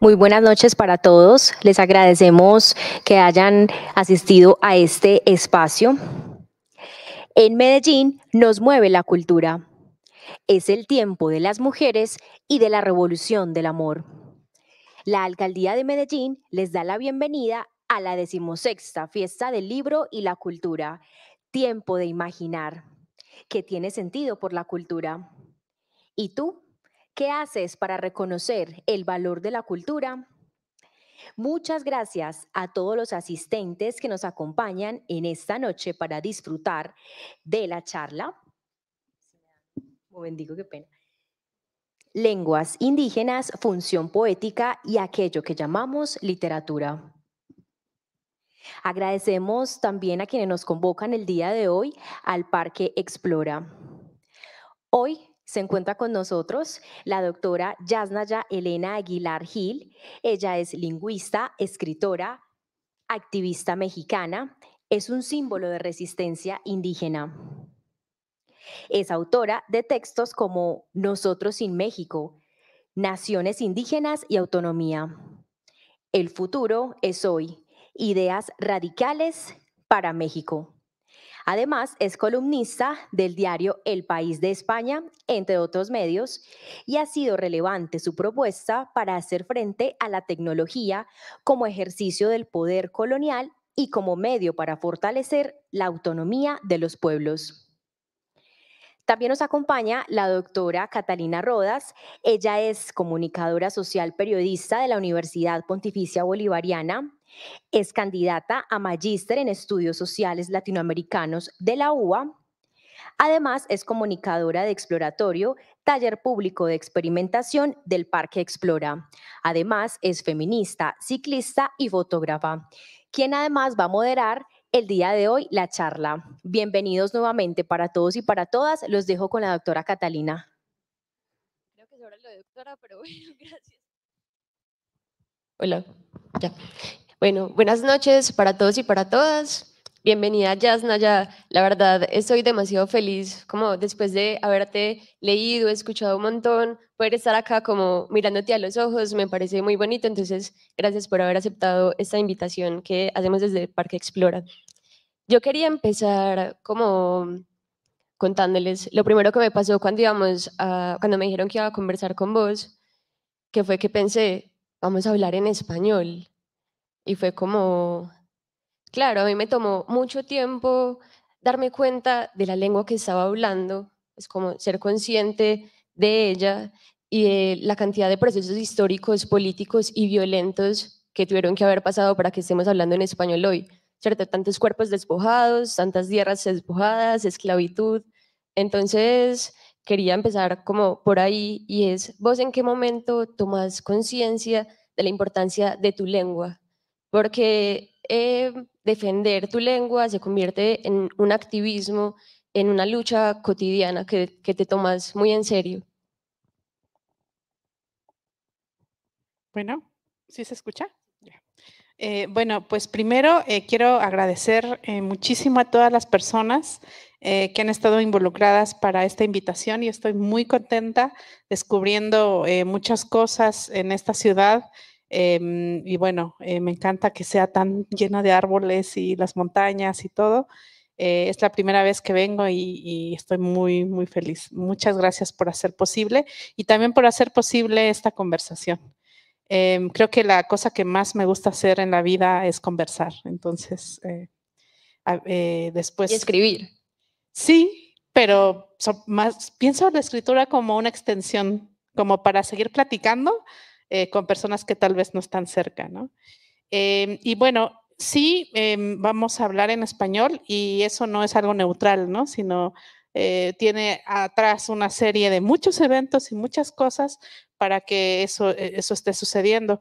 Muy buenas noches para todos. Les agradecemos que hayan asistido a este espacio. En Medellín nos mueve la cultura. Es el tiempo de las mujeres y de la revolución del amor. La alcaldía de Medellín les da la bienvenida a la decimosexta fiesta del libro y la cultura, Tiempo de Imaginar, que tiene sentido por la cultura. ¿Y tú? ¿Qué haces para reconocer el valor de la cultura? Muchas gracias a todos los asistentes que nos acompañan en esta noche para disfrutar de la charla. Lenguas indígenas, función poética y aquello que llamamos literatura. Agradecemos también a quienes nos convocan el día de hoy al Parque Explora. Hoy se encuentra con nosotros la doctora Yasnaya Elena Aguilar Gil. Ella es lingüista, escritora, activista mexicana. Es un símbolo de resistencia indígena. Es autora de textos como Nosotros sin México, Naciones Indígenas y Autonomía. El futuro es hoy. Ideas radicales para México. Además, es columnista del diario El País de España, entre otros medios, y ha sido relevante su propuesta para hacer frente a la tecnología como ejercicio del poder colonial y como medio para fortalecer la autonomía de los pueblos. También nos acompaña la doctora Catalina Rodas. Ella es comunicadora social periodista de la Universidad Pontificia Bolivariana. Es candidata a magíster en estudios sociales latinoamericanos de la UBA. Además, es comunicadora de exploratorio, taller público de experimentación del Parque Explora. Además, es feminista, ciclista y fotógrafa, quien además va a moderar el día de hoy la charla. Bienvenidos nuevamente para todos y para todas. Los dejo con la doctora Catalina. Creo que de doctora, pero bueno, gracias. Hola, Bueno, buenas noches para todos y para todas. Bienvenida Yasna, ya la verdad estoy demasiado feliz como después de haberte leído, escuchado un montón, poder estar acá como mirándote a los ojos, me parece muy bonito, entonces gracias por haber aceptado esta invitación que hacemos desde Parque Explora. Yo quería empezar como contándoles lo primero que me pasó cuando íbamos a, cuando me dijeron que iba a conversar con vos, que fue que pensé, vamos a hablar en español. Y fue como, Claro, a mí me tomó mucho tiempo darme cuenta de la lengua que estaba hablando, es pues, como ser consciente de ella y de la cantidad de procesos históricos, políticos y violentos que tuvieron que haber pasado para que estemos hablando en español hoy, ¿cierto? Tantos cuerpos despojados, tantas tierras despojadas, esclavitud. Entonces, quería empezar como por ahí y es, vos en qué momento tomas conciencia de la importancia de tu lengua, porque eh, defender tu lengua se convierte en un activismo, en una lucha cotidiana que, te tomas muy en serio. Bueno, ¿sí se escucha? Eh, bueno, pues primero eh, quiero agradecer muchísimo a todas las personas que han estado involucradas para esta invitación y estoy muy contenta descubriendo muchas cosas en esta ciudad Em, y bueno, eh, me encanta que sea tan llena de árboles y las montañas y todo. Eh, es la primera vez que vengo y, estoy muy, muy feliz. Muchas gracias por hacer posible y también por hacer posible esta conversación. Em, creo que la cosa que más me gusta hacer en la vida es conversar. Entonces, eh, después... Y escribir. Sí, pero más, pienso la escritura como una extensión, como para seguir platicando, eh, con personas que tal vez no están cerca, ¿no? Em, y bueno, sí, em, vamos a hablar en español y eso no es algo neutral, ¿no? Sino eh, tiene atrás una serie de muchos eventos y muchas cosas para que eso, e, eso esté sucediendo.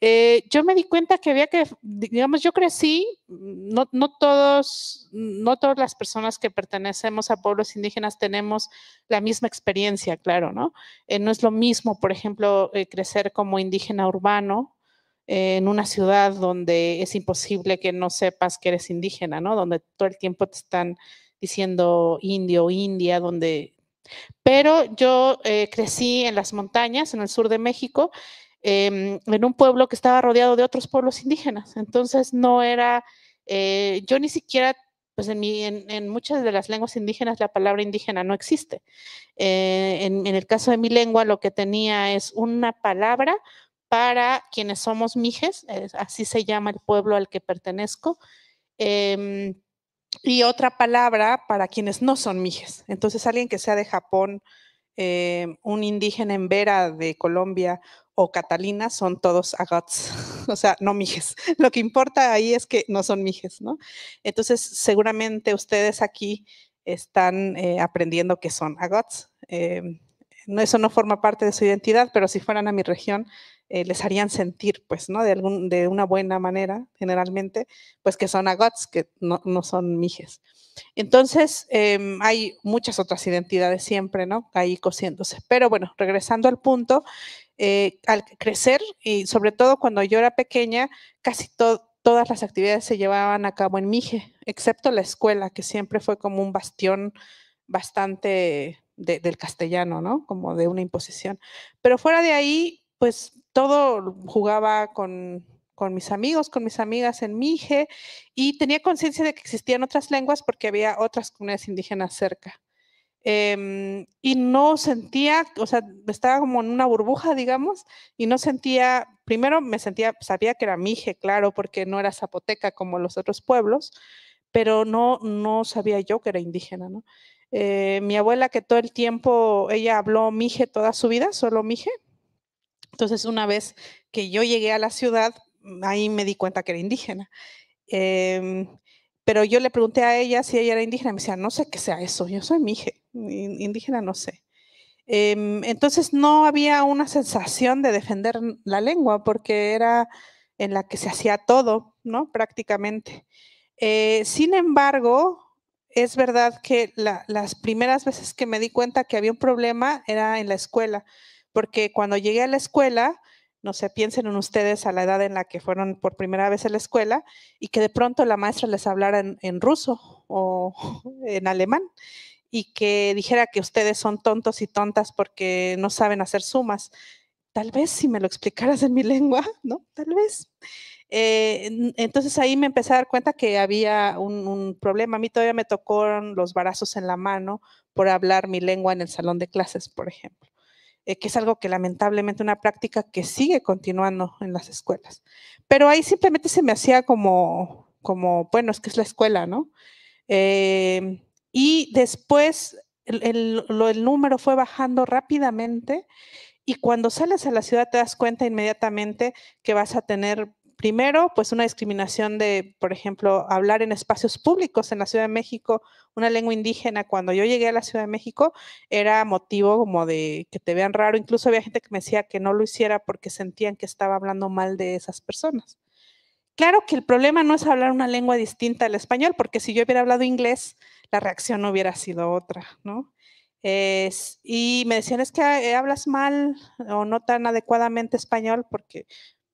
Eh, yo me di cuenta que había que, digamos, yo crecí, no, no, todos, no todas las personas que pertenecemos a pueblos indígenas tenemos la misma experiencia, claro, ¿no? Eh, no es lo mismo, por ejemplo, eh, crecer como indígena urbano en una ciudad donde es imposible que no sepas que eres indígena, ¿no? Donde todo el tiempo te están diciendo indio india, donde... Pero yo crecí en las montañas, en el sur de México, Em, en un pueblo que estaba rodeado de otros pueblos indígenas. Entonces no era, eh, yo ni siquiera, pues en, muchas de las lenguas indígenas la palabra indígena no existe. Eh, en, el caso de mi lengua lo que tenía es una palabra para quienes somos mijes, así se llama el pueblo al que pertenezco em, y otra palabra para quienes no son mijes. Entonces, alguien que sea de Japón, em, un indígena en Vera de Colombia o Catalina son todos agots, o sea, no mijes. Lo que importa ahí es que no son mijes, ¿no? Entonces, seguramente ustedes aquí están eh, aprendiendo que son agots. Em, no, eso no forma parte de su identidad, pero si fueran a mi región, eh, les harían sentir, pues, ¿no? De, algún, de una buena manera, generalmente, pues que son agots, que no, no son mijes. Entonces, em, hay muchas otras identidades siempre, ¿no? Ahí cosiéndose. Pero bueno, regresando al punto, eh, al crecer y sobre todo cuando yo era pequeña, casi todas las actividades se llevaban a cabo en Mije, excepto la escuela, que siempre fue como un bastión bastante del castellano, ¿no? Como de una imposición. Pero fuera de ahí, pues todo jugaba con, con mis amigos, con mis amigas en Mije y tenía conciencia de que existían otras lenguas porque había otras comunidades indígenas cerca. Em, y no sentía, o sea, estaba como en una burbuja, digamos, y no sentía, primero me sentía, sabía que era mije, claro, porque no era zapoteca como los otros pueblos, pero no, no sabía yo que era indígena, ¿no? Eh, mi abuela que todo el tiempo, ella habló mije toda su vida, solo mije. Entonces, una vez que yo llegué a la ciudad, ahí me di cuenta que era indígena. Em, pero yo le pregunté a ella si ella era indígena. Me decía, no sé qué sea eso. Yo soy mije, indígena no sé. Em, entonces no había una sensación de defender la lengua porque era en la que se hacía todo, ¿no? Prácticamente. Eh, sin embargo, es verdad que las primeras veces que me di cuenta que había un problema era en la escuela, porque cuando llegué a la escuela, o sé, piensen en ustedes a la edad en la que fueron por primera vez a la escuela y que de pronto la maestra les hablara en, ruso o en alemán y que dijera que ustedes son tontos y tontas porque no saben hacer sumas. Tal vez si me lo explicaras en mi lengua, ¿no? Tal vez. Eh, entonces ahí me empecé a dar cuenta que había un, un, problema. A mí todavía me tocó los barazos en la mano por hablar mi lengua en el salón de clases, por ejemplo. Eh, que es algo que lamentablemente una práctica que sigue continuando en las escuelas. Pero ahí simplemente se me hacía como, como bueno, es que es la escuela, ¿no? Eh, y después el, el número fue bajando rápidamente y cuando sales a la ciudad te das cuenta inmediatamente que vas a tener Primero, pues una discriminación de, por ejemplo, hablar en espacios públicos en la Ciudad de México, una lengua indígena. Cuando yo llegué a la Ciudad de México era motivo como de que te vean raro. Incluso había gente que me decía que no lo hiciera porque sentían que estaba hablando mal de esas personas. Claro que el problema no es hablar una lengua distinta al español, porque si yo hubiera hablado inglés, la reacción no hubiera sido otra, ¿no? y me decían, es que eh, hablas mal o no tan adecuadamente español porque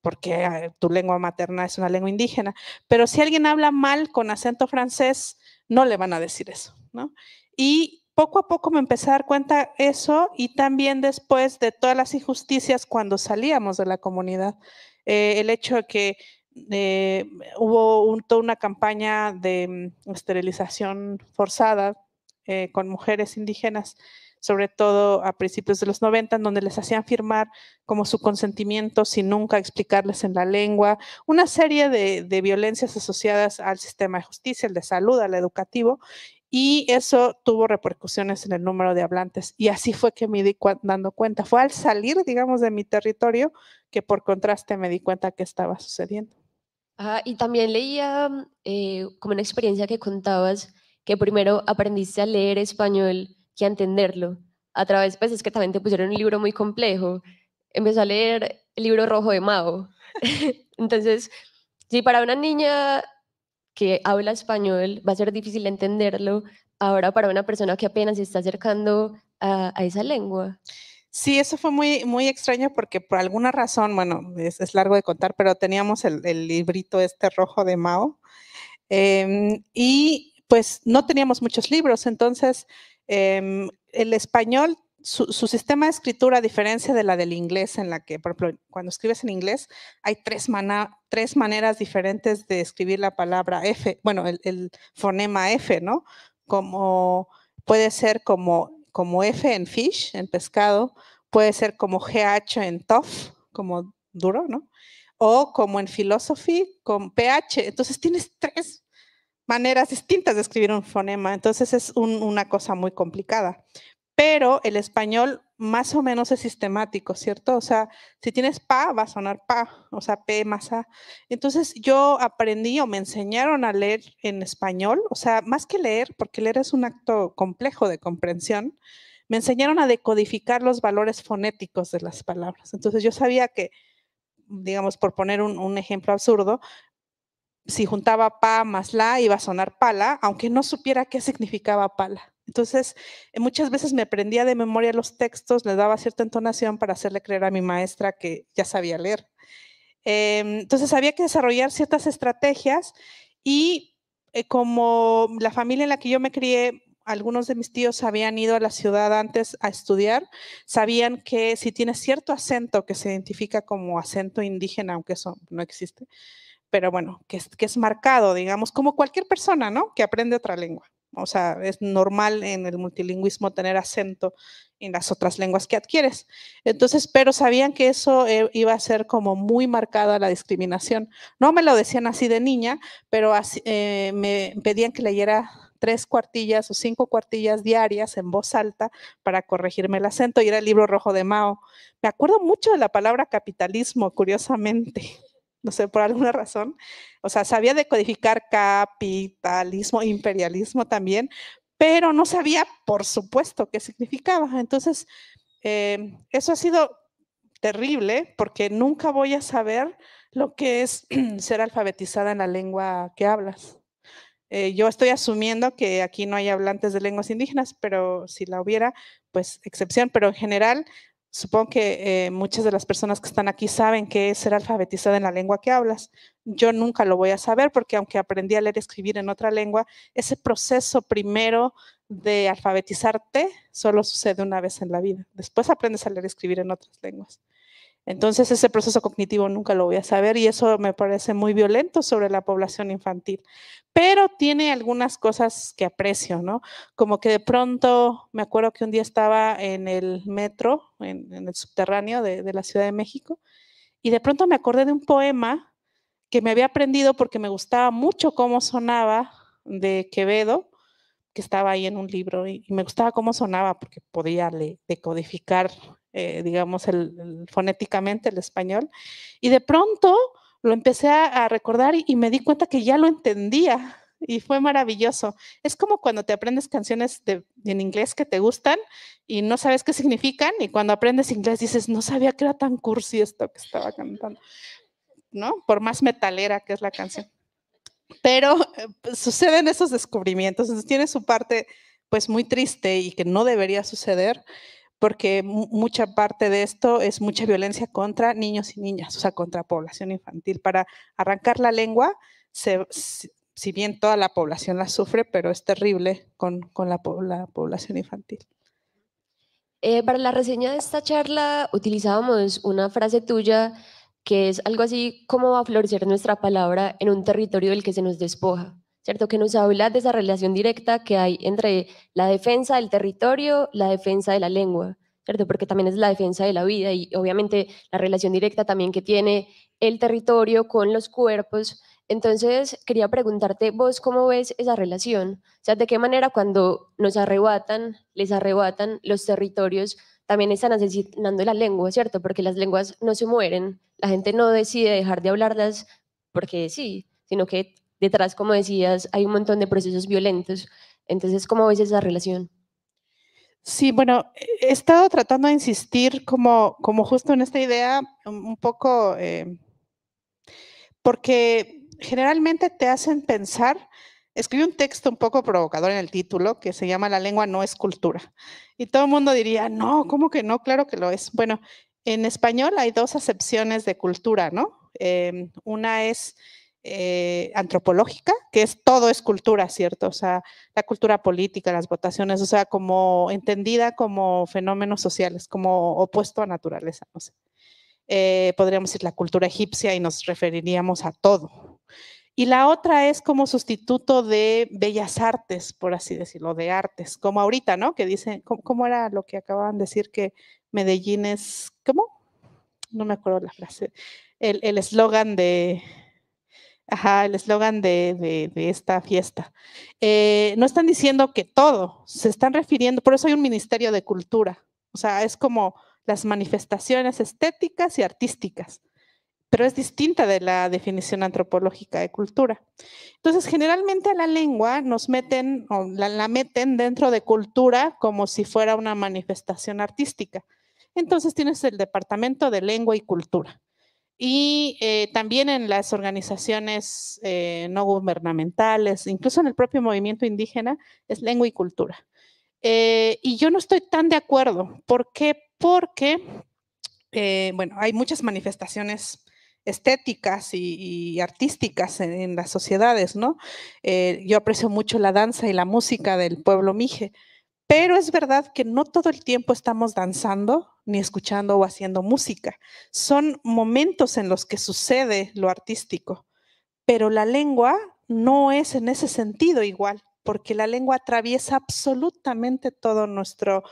porque eh, tu lengua materna es una lengua indígena. Pero si alguien habla mal con acento francés, no le van a decir eso, ¿no? Y poco a poco me empecé a dar cuenta eso y también después de todas las injusticias cuando salíamos de la comunidad, eh, el hecho de que eh, hubo toda una campaña de mm, esterilización forzada con mujeres indígenas sobre todo a principios de los 90, donde les hacían firmar como su consentimiento sin nunca explicarles en la lengua, una serie de, violencias asociadas al sistema de justicia, el de salud, al educativo, y eso tuvo repercusiones en el número de hablantes. Y así fue que me di dando cuenta. Fue al salir, digamos, de mi territorio que por contraste me di cuenta que estaba sucediendo. Ah, y también leía eh, como una experiencia que contabas que primero aprendiste a leer español que a entenderlo. A través, pues es que también te pusieron un libro muy complejo. Empezó a leer el libro rojo de Mao. Entonces, si para una niña que habla español va a ser difícil entenderlo, ahora para una persona que apenas se está acercando a, esa lengua. Sí, eso fue muy, muy extraño porque por alguna razón, bueno, es, largo de contar, pero teníamos el, librito este rojo de Mao em, y pues no teníamos muchos libros, entonces Em, el español, su, sistema de escritura, a diferencia de la del inglés, en la que, por ejemplo, cuando escribes en inglés, hay tres, tres maneras diferentes de escribir la palabra F, bueno, el, fonema F, ¿no? Como puede ser como, como F en fish, en pescado, puede ser como GH en tough, como duro, ¿no? O como en philosophy, con PH. Entonces tienes tres maneras distintas de escribir un fonema, entonces es una cosa muy complicada. Pero el español más o menos es sistemático, ¿cierto? O sea, si tienes pa, va a sonar pa, o sea, p más a. Entonces yo aprendí o me enseñaron a leer en español, o sea, más que leer, porque leer es un acto complejo de comprensión, me enseñaron a decodificar los valores fonéticos de las palabras. Entonces yo sabía que digamos, por poner un, ejemplo absurdo, si juntaba pa más la, iba a sonar pala, aunque no supiera qué significaba pala. Entonces, eh, muchas veces me prendía de memoria los textos, le daba cierta entonación para hacerle creer a mi maestra que ya sabía leer. Em, entonces, había que desarrollar ciertas estrategias y eh, como la familia en la que yo me crié, algunos de mis tíos habían ido a la ciudad antes a estudiar, sabían que si tiene cierto acento que se identifica como acento indígena, aunque eso no existe, pero bueno, que es, que es marcado, digamos, como cualquier persona, ¿no? Que aprende otra lengua. O sea, es normal en el multilingüismo tener acento en las otras lenguas que adquieres. Entonces, pero sabían que eso eh, iba a ser como muy marcada la discriminación. No me lo decían así de niña, pero eh, me pedían que leyera tres cuartillas o cinco cuartillas diarias en voz alta para corregirme el acento y era el libro rojo de Mao. Me acuerdo mucho de la palabra capitalismo, curiosamente no sé, por alguna razón. O sea, sabía decodificar capitalismo, imperialismo también, pero no sabía, por supuesto, qué significaba. Entonces, em, eso ha sido terrible porque nunca voy a saber lo que es ser alfabetizada en la lengua que hablas. Eh, yo estoy asumiendo que aquí no hay hablantes de lenguas indígenas, pero si la hubiera, pues excepción, pero en general Supongo que eh, muchas de las personas que están aquí saben que es ser alfabetizada en la lengua que hablas. Yo nunca lo voy a saber porque aunque aprendí a leer y escribir en otra lengua, ese proceso primero de alfabetizarte solo sucede una vez en la vida. Después aprendes a leer y escribir en otras lenguas. Entonces ese proceso cognitivo nunca lo voy a saber y eso me parece muy violento sobre la población infantil. Pero tiene algunas cosas que aprecio, ¿no? Como que de pronto me acuerdo que un día estaba en el metro, en, el subterráneo de, la Ciudad de México, y de pronto me acordé de un poema que me había aprendido porque me gustaba mucho cómo sonaba de Quevedo, que estaba ahí en un libro, y, me gustaba cómo sonaba porque podía le, decodificar eh, digamos, el, fonéticamente el español. Y de pronto lo empecé a, recordar y, me di cuenta que ya lo entendía y fue maravilloso. Es como cuando te aprendes canciones en inglés que te gustan y no sabes qué significan y cuando aprendes inglés dices, no sabía que era tan cursi esto que estaba cantando, ¿no? Por más metalera que es la canción. Pero eh, pues, suceden esos descubrimientos, entonces tiene su parte pues muy triste y que no debería suceder, porque mucha parte de esto es mucha violencia contra niños y niñas, o sea, contra población infantil. Para arrancar la lengua, si bien toda la población la sufre, pero es terrible con, la, población infantil. Eh, para la reseña de esta charla utilizábamos una frase tuya que es algo así, ¿cómo va a florecer nuestra palabra en un territorio del que se nos despoja? ¿cierto? Que nos habla de esa relación directa que hay entre la defensa del territorio, la defensa de la lengua, ¿cierto? Porque también es la defensa de la vida y obviamente la relación directa también que tiene el territorio con los cuerpos. Entonces, quería preguntarte vos cómo ves esa relación, o sea, de qué manera cuando nos arrebatan, les arrebatan los territorios, también están asesinando la lengua, ¿cierto? Porque las lenguas no se mueren, la gente no decide dejar de hablarlas porque sí, sino que detrás, como decías, hay un montón de procesos violentos. Entonces, ¿cómo ves esa relación? Sí, bueno, he estado tratando de insistir como, como justo en esta idea, un poco, em, porque generalmente te hacen pensar, escribí un texto un poco provocador en el título que se llama La lengua no es cultura. Y todo el mundo diría, no, ¿cómo que no? Claro que lo es. Bueno, en español hay dos acepciones de cultura, ¿no? Em, una es eh, antropológica, que es todo es cultura, ¿cierto? O sea, la cultura política, las votaciones, o sea, como entendida como fenómenos sociales, como opuesto a naturaleza, no sé. Eh, podríamos decir la cultura egipcia y nos referiríamos a todo. Y la otra es como sustituto de bellas artes, por así decirlo, de artes, como ahorita, ¿no? Que dicen, ¿cómo, era lo que acababan de decir que Medellín es, ¿cómo? No me acuerdo la frase, el eslogan de Ajá, el eslogan de, de, esta fiesta. Eh, no están diciendo que todo, se están refiriendo, por eso hay un Ministerio de Cultura, o sea, es como las manifestaciones estéticas y artísticas, pero es distinta de la definición antropológica de cultura. Entonces, generalmente a la lengua nos meten, o la meten dentro de cultura como si fuera una manifestación artística. Entonces tienes el Departamento de Lengua y Cultura y eh, también en las organizaciones eh, no gubernamentales, incluso en el propio movimiento indígena, es lengua y cultura. Eh, y yo no estoy tan de acuerdo. ¿Por qué? Porque, bueno, hay muchas manifestaciones estéticas y, artísticas en, en, las sociedades, ¿no? yo aprecio mucho la danza y la música del pueblo mije, pero es verdad que no todo el tiempo estamos danzando, ni escuchando o haciendo música. Son momentos en los que sucede lo artístico, pero la lengua no es en ese sentido igual, porque la lengua atraviesa absolutamente todo nuestro,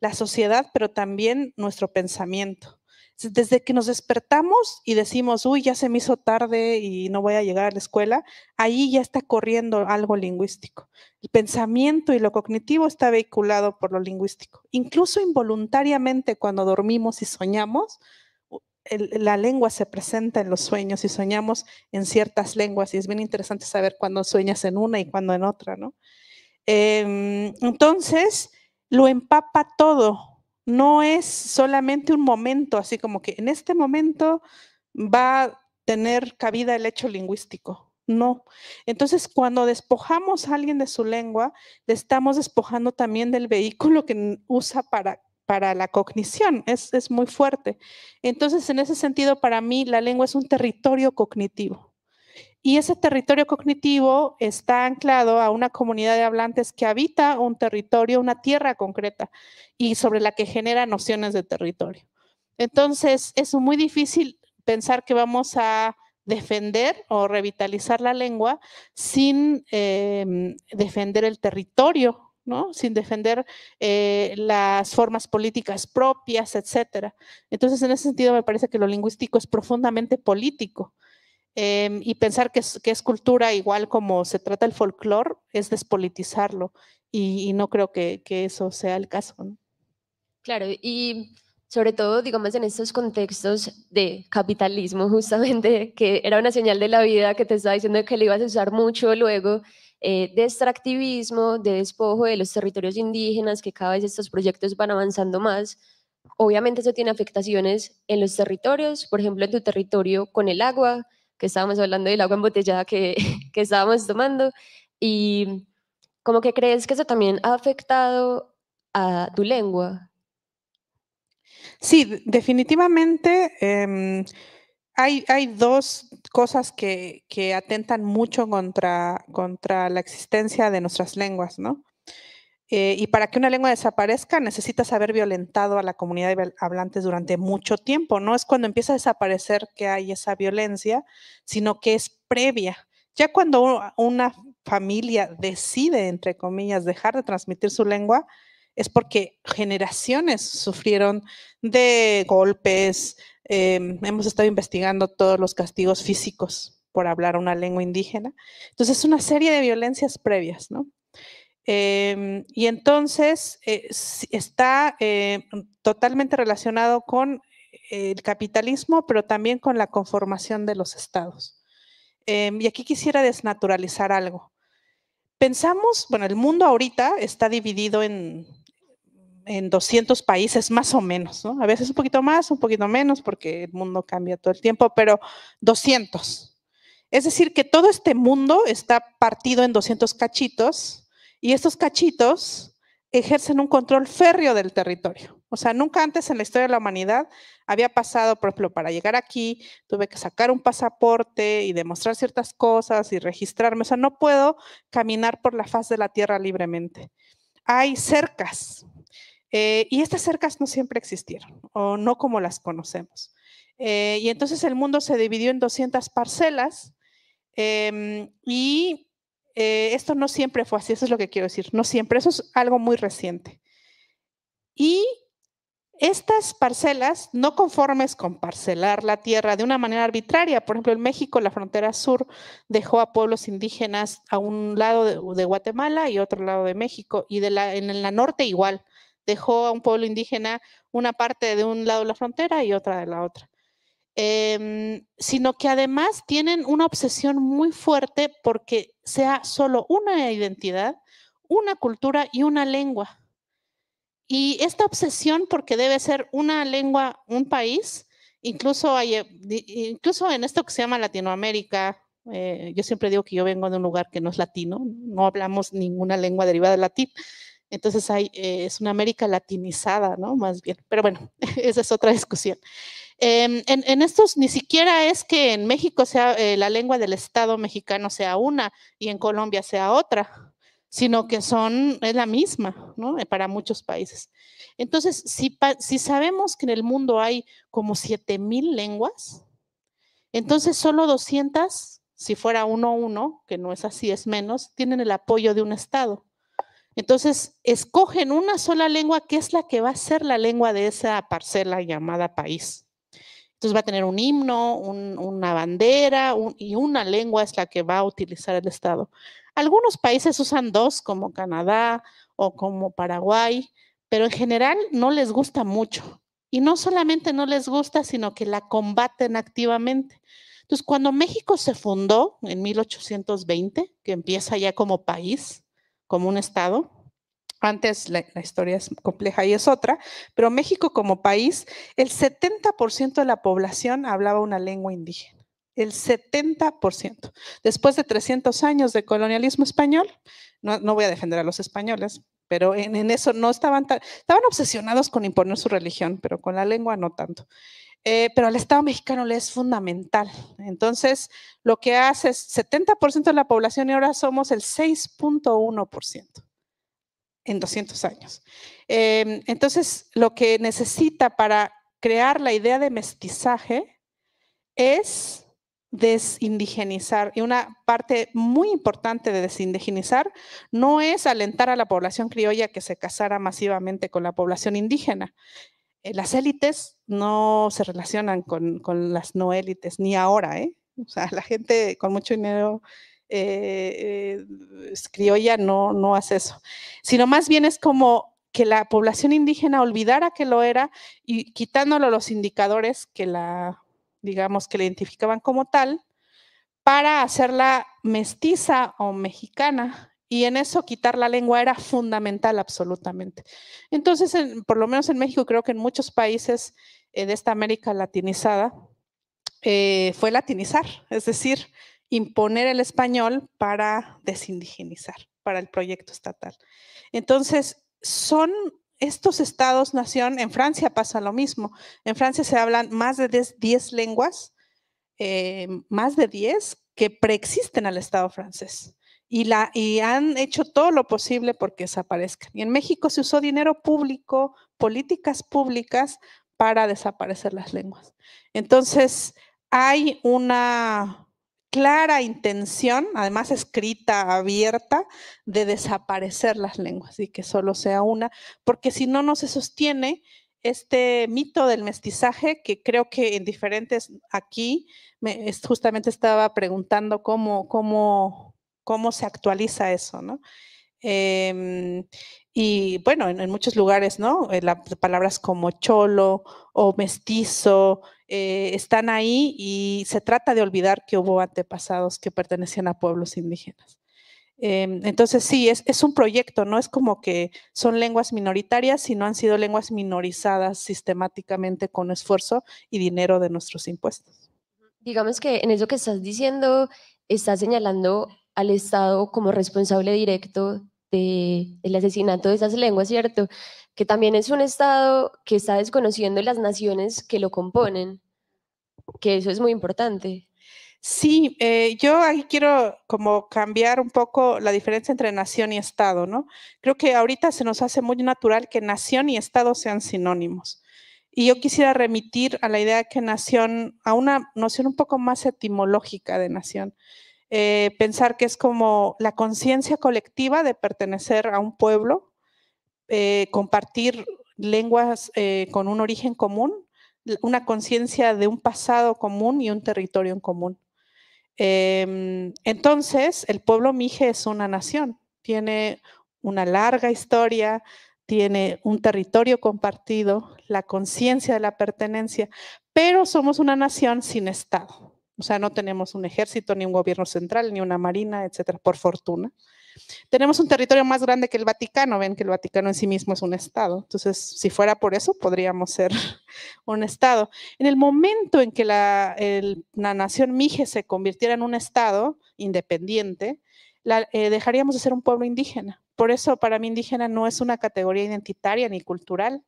la sociedad, pero también nuestro pensamiento. Desde que nos despertamos y decimos, uy, ya se me hizo tarde y no voy a llegar a la escuela, ahí ya está corriendo algo lingüístico. El pensamiento y lo cognitivo está vehiculado por lo lingüístico. Incluso involuntariamente cuando dormimos y soñamos, la lengua se presenta en los sueños y soñamos en ciertas lenguas y es bien interesante saber cuándo sueñas en una y cuándo en otra, ¿no? Em, entonces, lo empapa todo no es solamente un momento, así como que en este momento va a tener cabida el hecho lingüístico. No. Entonces, cuando despojamos a alguien de su lengua, le estamos despojando también del vehículo que usa para, la cognición. es muy fuerte. Entonces, en ese sentido, para mí, la lengua es un territorio cognitivo. Y ese territorio cognitivo está anclado a una comunidad de hablantes que habita un territorio, una tierra concreta, y sobre la que genera nociones de territorio. Entonces, es muy difícil pensar que vamos a defender o revitalizar la lengua sin em, defender el territorio, sin defender eh, las formas políticas propias, etc. Entonces, en ese sentido, me parece que lo lingüístico es profundamente político Em, y pensar que es, cultura igual como se trata el folclore es despolitizarlo y, no creo que, eso sea el caso. Claro, y sobre todo, digamos, en estos contextos de capitalismo, justamente, que era una señal de la vida que te estaba diciendo que le ibas a usar mucho luego, eh, de extractivismo, de despojo de los territorios indígenas, que cada vez estos proyectos van avanzando más. Obviamente eso tiene afectaciones en los territorios, por ejemplo, en tu territorio con el agua, que estábamos hablando del agua embotellada que, que estábamos tomando. Y ¿cómo que crees que eso también ha afectado a tu lengua. Sí, definitivamente em, hay, hay, dos cosas que, que atentan mucho contra, contra, la existencia de nuestras lenguas, ¿no? Eh, y para que una lengua desaparezca necesitas haber violentado a la comunidad de hablantes durante mucho tiempo. No es cuando empieza a desaparecer que hay esa violencia, sino que es previa. Ya cuando una familia decide, entre comillas, dejar de transmitir su lengua, es porque generaciones sufrieron de golpes. Em, hemos estado investigando todos los castigos físicos por hablar una lengua indígena. Entonces, es una serie de violencias previas, ¿no? Em, y entonces eh, está eh, totalmente relacionado con el capitalismo, pero también con la conformación de los estados. Em, y aquí quisiera desnaturalizar algo. Pensamos, bueno, el mundo ahorita está dividido en, en 200 países más o menos, ¿no? A veces un poquito más, un poquito menos, porque el mundo cambia todo el tiempo, pero 200. Es decir, que todo este mundo está partido en 200 cachitos y estos cachitos ejercen un control férreo del territorio. O sea, nunca antes en la historia de la humanidad había pasado, por ejemplo, para llegar aquí tuve que sacar un pasaporte y demostrar ciertas cosas y registrarme. O sea, no puedo caminar por la faz de la tierra libremente. Hay cercas. Eh, y estas cercas no siempre existieron, o no como las conocemos. Eh, y entonces el mundo se dividió en 200 parcelas em, y eh, esto no siempre fue así, eso es lo que quiero decir, no siempre, eso es algo muy reciente. Y estas parcelas, no conformes con parcelar la tierra de una manera arbitraria, por ejemplo, en México la frontera sur dejó a pueblos indígenas a un lado de, Guatemala y otro lado de México, y en la norte igual, dejó a un pueblo indígena una parte de un lado de la frontera y otra de la otra. Em, sino que además tienen una obsesión muy fuerte porque sea solo una identidad, una cultura y una lengua. Y esta obsesión porque debe ser una lengua, un país, incluso, eh, incluso en esto que se llama Latinoamérica, eh, yo siempre digo que yo vengo de un lugar que no es latino, no hablamos ninguna lengua derivada del latín, entonces hay, eh, es una América latinizada, ¿no? Más bien. Pero bueno, esa es otra discusión. Em, en, estos ni siquiera es que en México sea eh, la lengua del Estado mexicano sea una y en Colombia sea otra, sino que son, es la misma, ¿no? Eh, para muchos países. Entonces, si, si sabemos que en el mundo hay como 7000 lenguas, entonces solo 200, si fuera uno a uno, que no es así, es menos, tienen el apoyo de un Estado. Entonces, escogen una sola lengua que es la que va a ser la lengua de esa parcela llamada país. Entonces va a tener un himno, una bandera y una lengua es la que va a utilizar el Estado. Algunos países usan dos, como Canadá o como Paraguay, pero en general no les gusta mucho. Y no solamente no les gusta, sino que la combaten activamente. Entonces, cuando México se fundó en 1820, que empieza ya como país, como un Estado. Antes la, historia es compleja y es otra, pero México como país, el 70% de la población hablaba una lengua indígena el 70%. Después de 300 años de colonialismo español, no, voy a defender a los españoles, pero en, eso no estaban tan, estaban obsesionados con imponer su religión, pero con la lengua no tanto. Eh, pero al Estado mexicano le es fundamental. Entonces, lo que hace es 70% de la población y ahora somos el 6.1% en 200 años. Em, entonces, lo que necesita para crear la idea de mestizaje es desindigenizar. Y una parte muy importante de desindigenizar no es alentar a la población criolla que se casara masivamente con la población indígena. Eh, las élites no se relacionan con, las no élites, ni ahora, ¿eh? O sea, la gente con mucho dinero eh, eh, criolla no, no hace eso, sino más bien es como que la población indígena olvidara que lo era y quitándolo los indicadores que la, digamos, que la identificaban como tal, para hacerla mestiza o mexicana y en eso quitar la lengua era fundamental absolutamente. Entonces, por lo menos en México, creo que en muchos países eh, de esta América latinizada, eh, fue latinizar, es decir, imponer el español para desindigenizar, para el proyecto estatal. Entonces, son estos estados-nación, en Francia pasa lo mismo, en Francia se hablan más de 10 lenguas, eh, más de 10 que preexisten al Estado francés y, la, y han hecho todo lo posible porque desaparezcan. Y en México se usó dinero público, políticas públicas para desaparecer las lenguas. Entonces, hay una clara intención, además escrita, abierta, de desaparecer las lenguas y que solo sea una, porque si no, no se sostiene este mito del mestizaje que creo que en diferentes aquí, justamente estaba preguntando cómo, cómo cómo se actualiza eso, ¿no? Em, y bueno, en, muchos lugares, ¿no? Eh, palabras como cholo o mestizo eh, están ahí y se trata de olvidar que hubo antepasados que pertenecían a pueblos indígenas. Em, entonces sí, es, un proyecto, no es como que son lenguas minoritarias sino han sido lenguas minorizadas sistemáticamente con esfuerzo y dinero de nuestros impuestos. Digamos que en eso que estás diciendo, estás señalando al Estado como responsable directo del asesinato de esas lenguas, ¿cierto? Que también es un Estado que está desconociendo las naciones que lo componen, que eso es muy importante. Sí, eh, yo aquí quiero como cambiar un poco la diferencia entre nación y Estado, ¿no? Creo que ahorita se nos hace muy natural que nación y Estado sean sinónimos. Y yo quisiera remitir a la idea que nación, a una noción un poco más etimológica de nación. Eh, pensar que es como la conciencia colectiva de pertenecer a un pueblo, eh, compartir lenguas eh, con un origen común, una conciencia de un pasado común y un territorio en común. Em, entonces, el pueblo Mije es una nación, tiene una larga historia, tiene un territorio compartido, la conciencia de la pertenencia, pero somos una nación sin Estado. O sea, no tenemos un ejército, ni un gobierno central, ni una marina, etcétera, por fortuna. Tenemos un territorio más grande que el Vaticano. Ven que el Vaticano en sí mismo es un Estado. Entonces, si fuera por eso, podríamos ser un Estado. En el momento en que la, nación Mije se convirtiera en un Estado independiente, eh, dejaríamos de ser un pueblo indígena. Por eso, para mí, indígena no es una categoría identitaria ni cultural,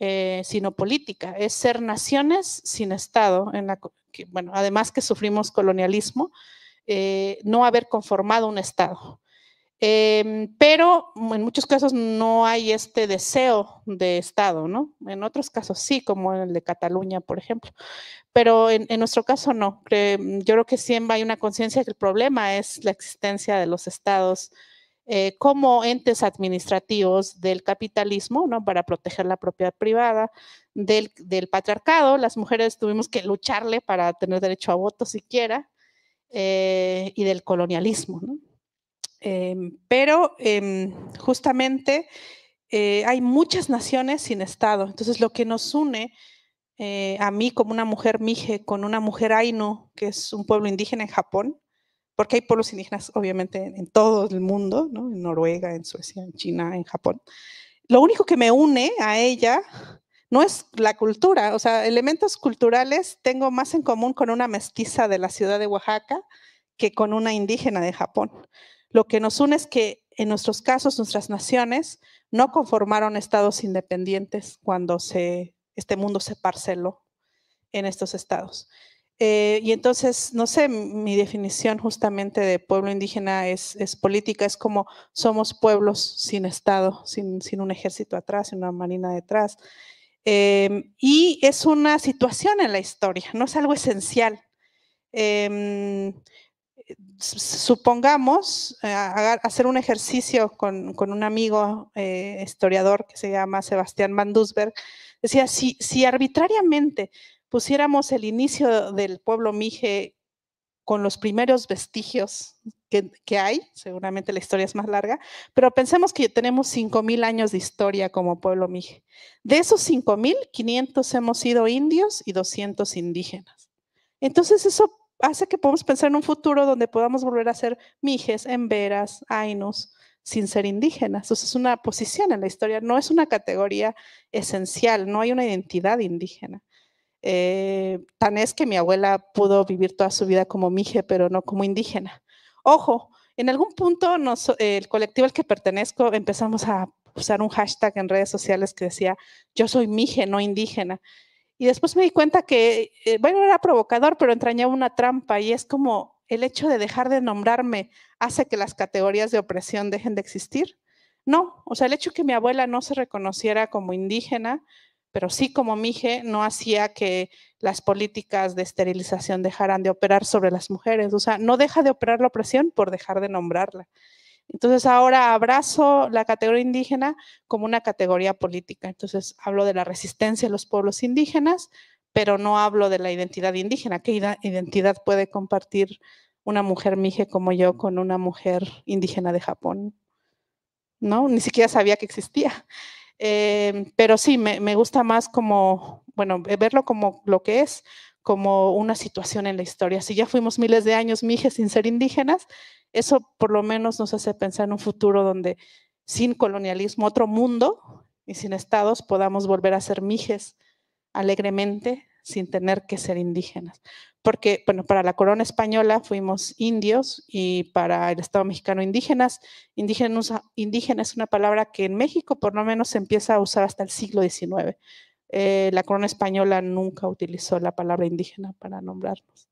eh, sino política. Es ser naciones sin Estado en la bueno, además que sufrimos colonialismo, eh, no haber conformado un Estado. Em, pero en muchos casos no hay este deseo de Estado, ¿no? En otros casos sí, como en el de Cataluña, por ejemplo. Pero en, en nuestro caso no. Yo creo que siempre hay una conciencia que el problema es la existencia de los Estados eh, como entes administrativos del capitalismo, ¿no? Para proteger la propiedad privada del, patriarcado. Las mujeres tuvimos que lucharle para tener derecho a voto siquiera eh, y del colonialismo, ¿no? Em, pero em, justamente eh, hay muchas naciones sin Estado. Entonces, lo que nos une a mí como una mujer mije, con una mujer ainu, que es un pueblo indígena en Japón, porque hay pueblos indígenas obviamente en todo el mundo, en Noruega, en Suecia, en China, en Japón. Lo único que me une a ella no es la cultura, o sea, elementos culturales tengo más en común con una mestiza de la ciudad de Oaxaca que con una indígena de Japón. Lo que nos une es que en nuestros casos nuestras naciones no conformaron estados independientes cuando se, este mundo se parceló en estos estados. Eh, y entonces, no sé, mi definición justamente de pueblo indígena es, es política, es como somos pueblos sin Estado, sin, sin un ejército atrás, sin una marina detrás. Em, y es una situación en la historia, no es algo esencial. Em, supongamos eh, hacer un ejercicio con, con un amigo eh, historiador que se llama Sebastián Mandusberg decía, si, si arbitrariamente pusiéramos el inicio del pueblo Mije con los primeros vestigios que, hay, seguramente la historia es más larga, pero pensemos que tenemos 5.000 años de historia como pueblo Mije. De esos 5.500 hemos sido indios y 200 indígenas. Entonces eso hace que podamos pensar en un futuro donde podamos volver a ser mijes, emberas, ainos, sin ser indígenas. Entonces es una posición en la historia, no es una categoría esencial, no hay una identidad indígena. Eh, tan es que mi abuela pudo vivir toda su vida como mije, pero no como indígena. Ojo, en algún punto eh, el colectivo al que pertenezco empezamos a usar un hashtag en redes sociales que decía, yo soy mije, no indígena. Y después me di cuenta que, eh, bueno, era provocador, pero entrañaba una trampa y es como el hecho de dejar de nombrarme hace que las categorías de opresión dejen de existir. No, o sea, el hecho que mi abuela no se reconociera como indígena pero sí como Mije no hacía que las políticas de esterilización dejaran de operar sobre las mujeres. O sea, no deja de operar la opresión por dejar de nombrarla. Entonces ahora abrazo la categoría indígena como una categoría política. Entonces hablo de la resistencia de los pueblos indígenas, pero no hablo de la identidad indígena. ¿Qué identidad puede compartir una mujer mije como yo con una mujer indígena de Japón? ¿No? Ni siquiera sabía que existía. Em, pero sí, me, gusta más como, bueno, verlo como lo que es, como una situación en la historia. Si ya fuimos miles de años mijes sin ser indígenas, eso por lo menos nos hace pensar en un futuro donde sin colonialismo, otro mundo y sin estados podamos volver a ser mijes alegremente, sin tener que ser indígenas. Porque, bueno, para la corona española fuimos indios y para el Estado mexicano indígenas. Indígenas, indígena es una palabra que en México por lo menos se empieza a usar hasta el siglo XIX. Eh, la corona española nunca utilizó la palabra indígena para nombrarnos.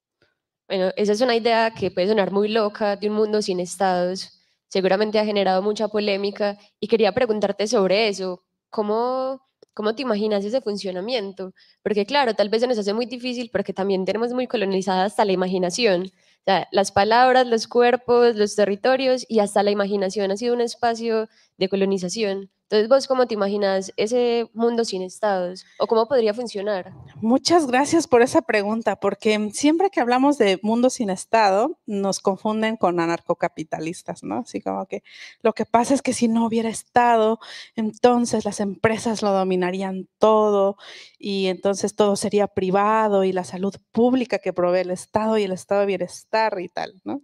Bueno, esa es una idea que puede sonar muy loca de un mundo sin estados. Seguramente ha generado mucha polémica y quería preguntarte sobre eso. ¿Cómo ¿Cómo te imaginas ese funcionamiento? Porque claro, tal vez se nos hace muy difícil porque también tenemos muy colonizada hasta la imaginación. O sea, las palabras, los cuerpos, los territorios y hasta la imaginación ha sido un espacio de colonización. Entonces, vos cómo te imaginas ese mundo sin estados o cómo podría funcionar? Muchas gracias por esa pregunta, porque siempre que hablamos de mundo sin estado, nos confunden con anarcocapitalistas, ¿no? Así como que lo que pasa es que si no hubiera estado, entonces las empresas lo dominarían todo y entonces todo sería privado y la salud pública que provee el estado y el estado de bienestar y tal, ¿no?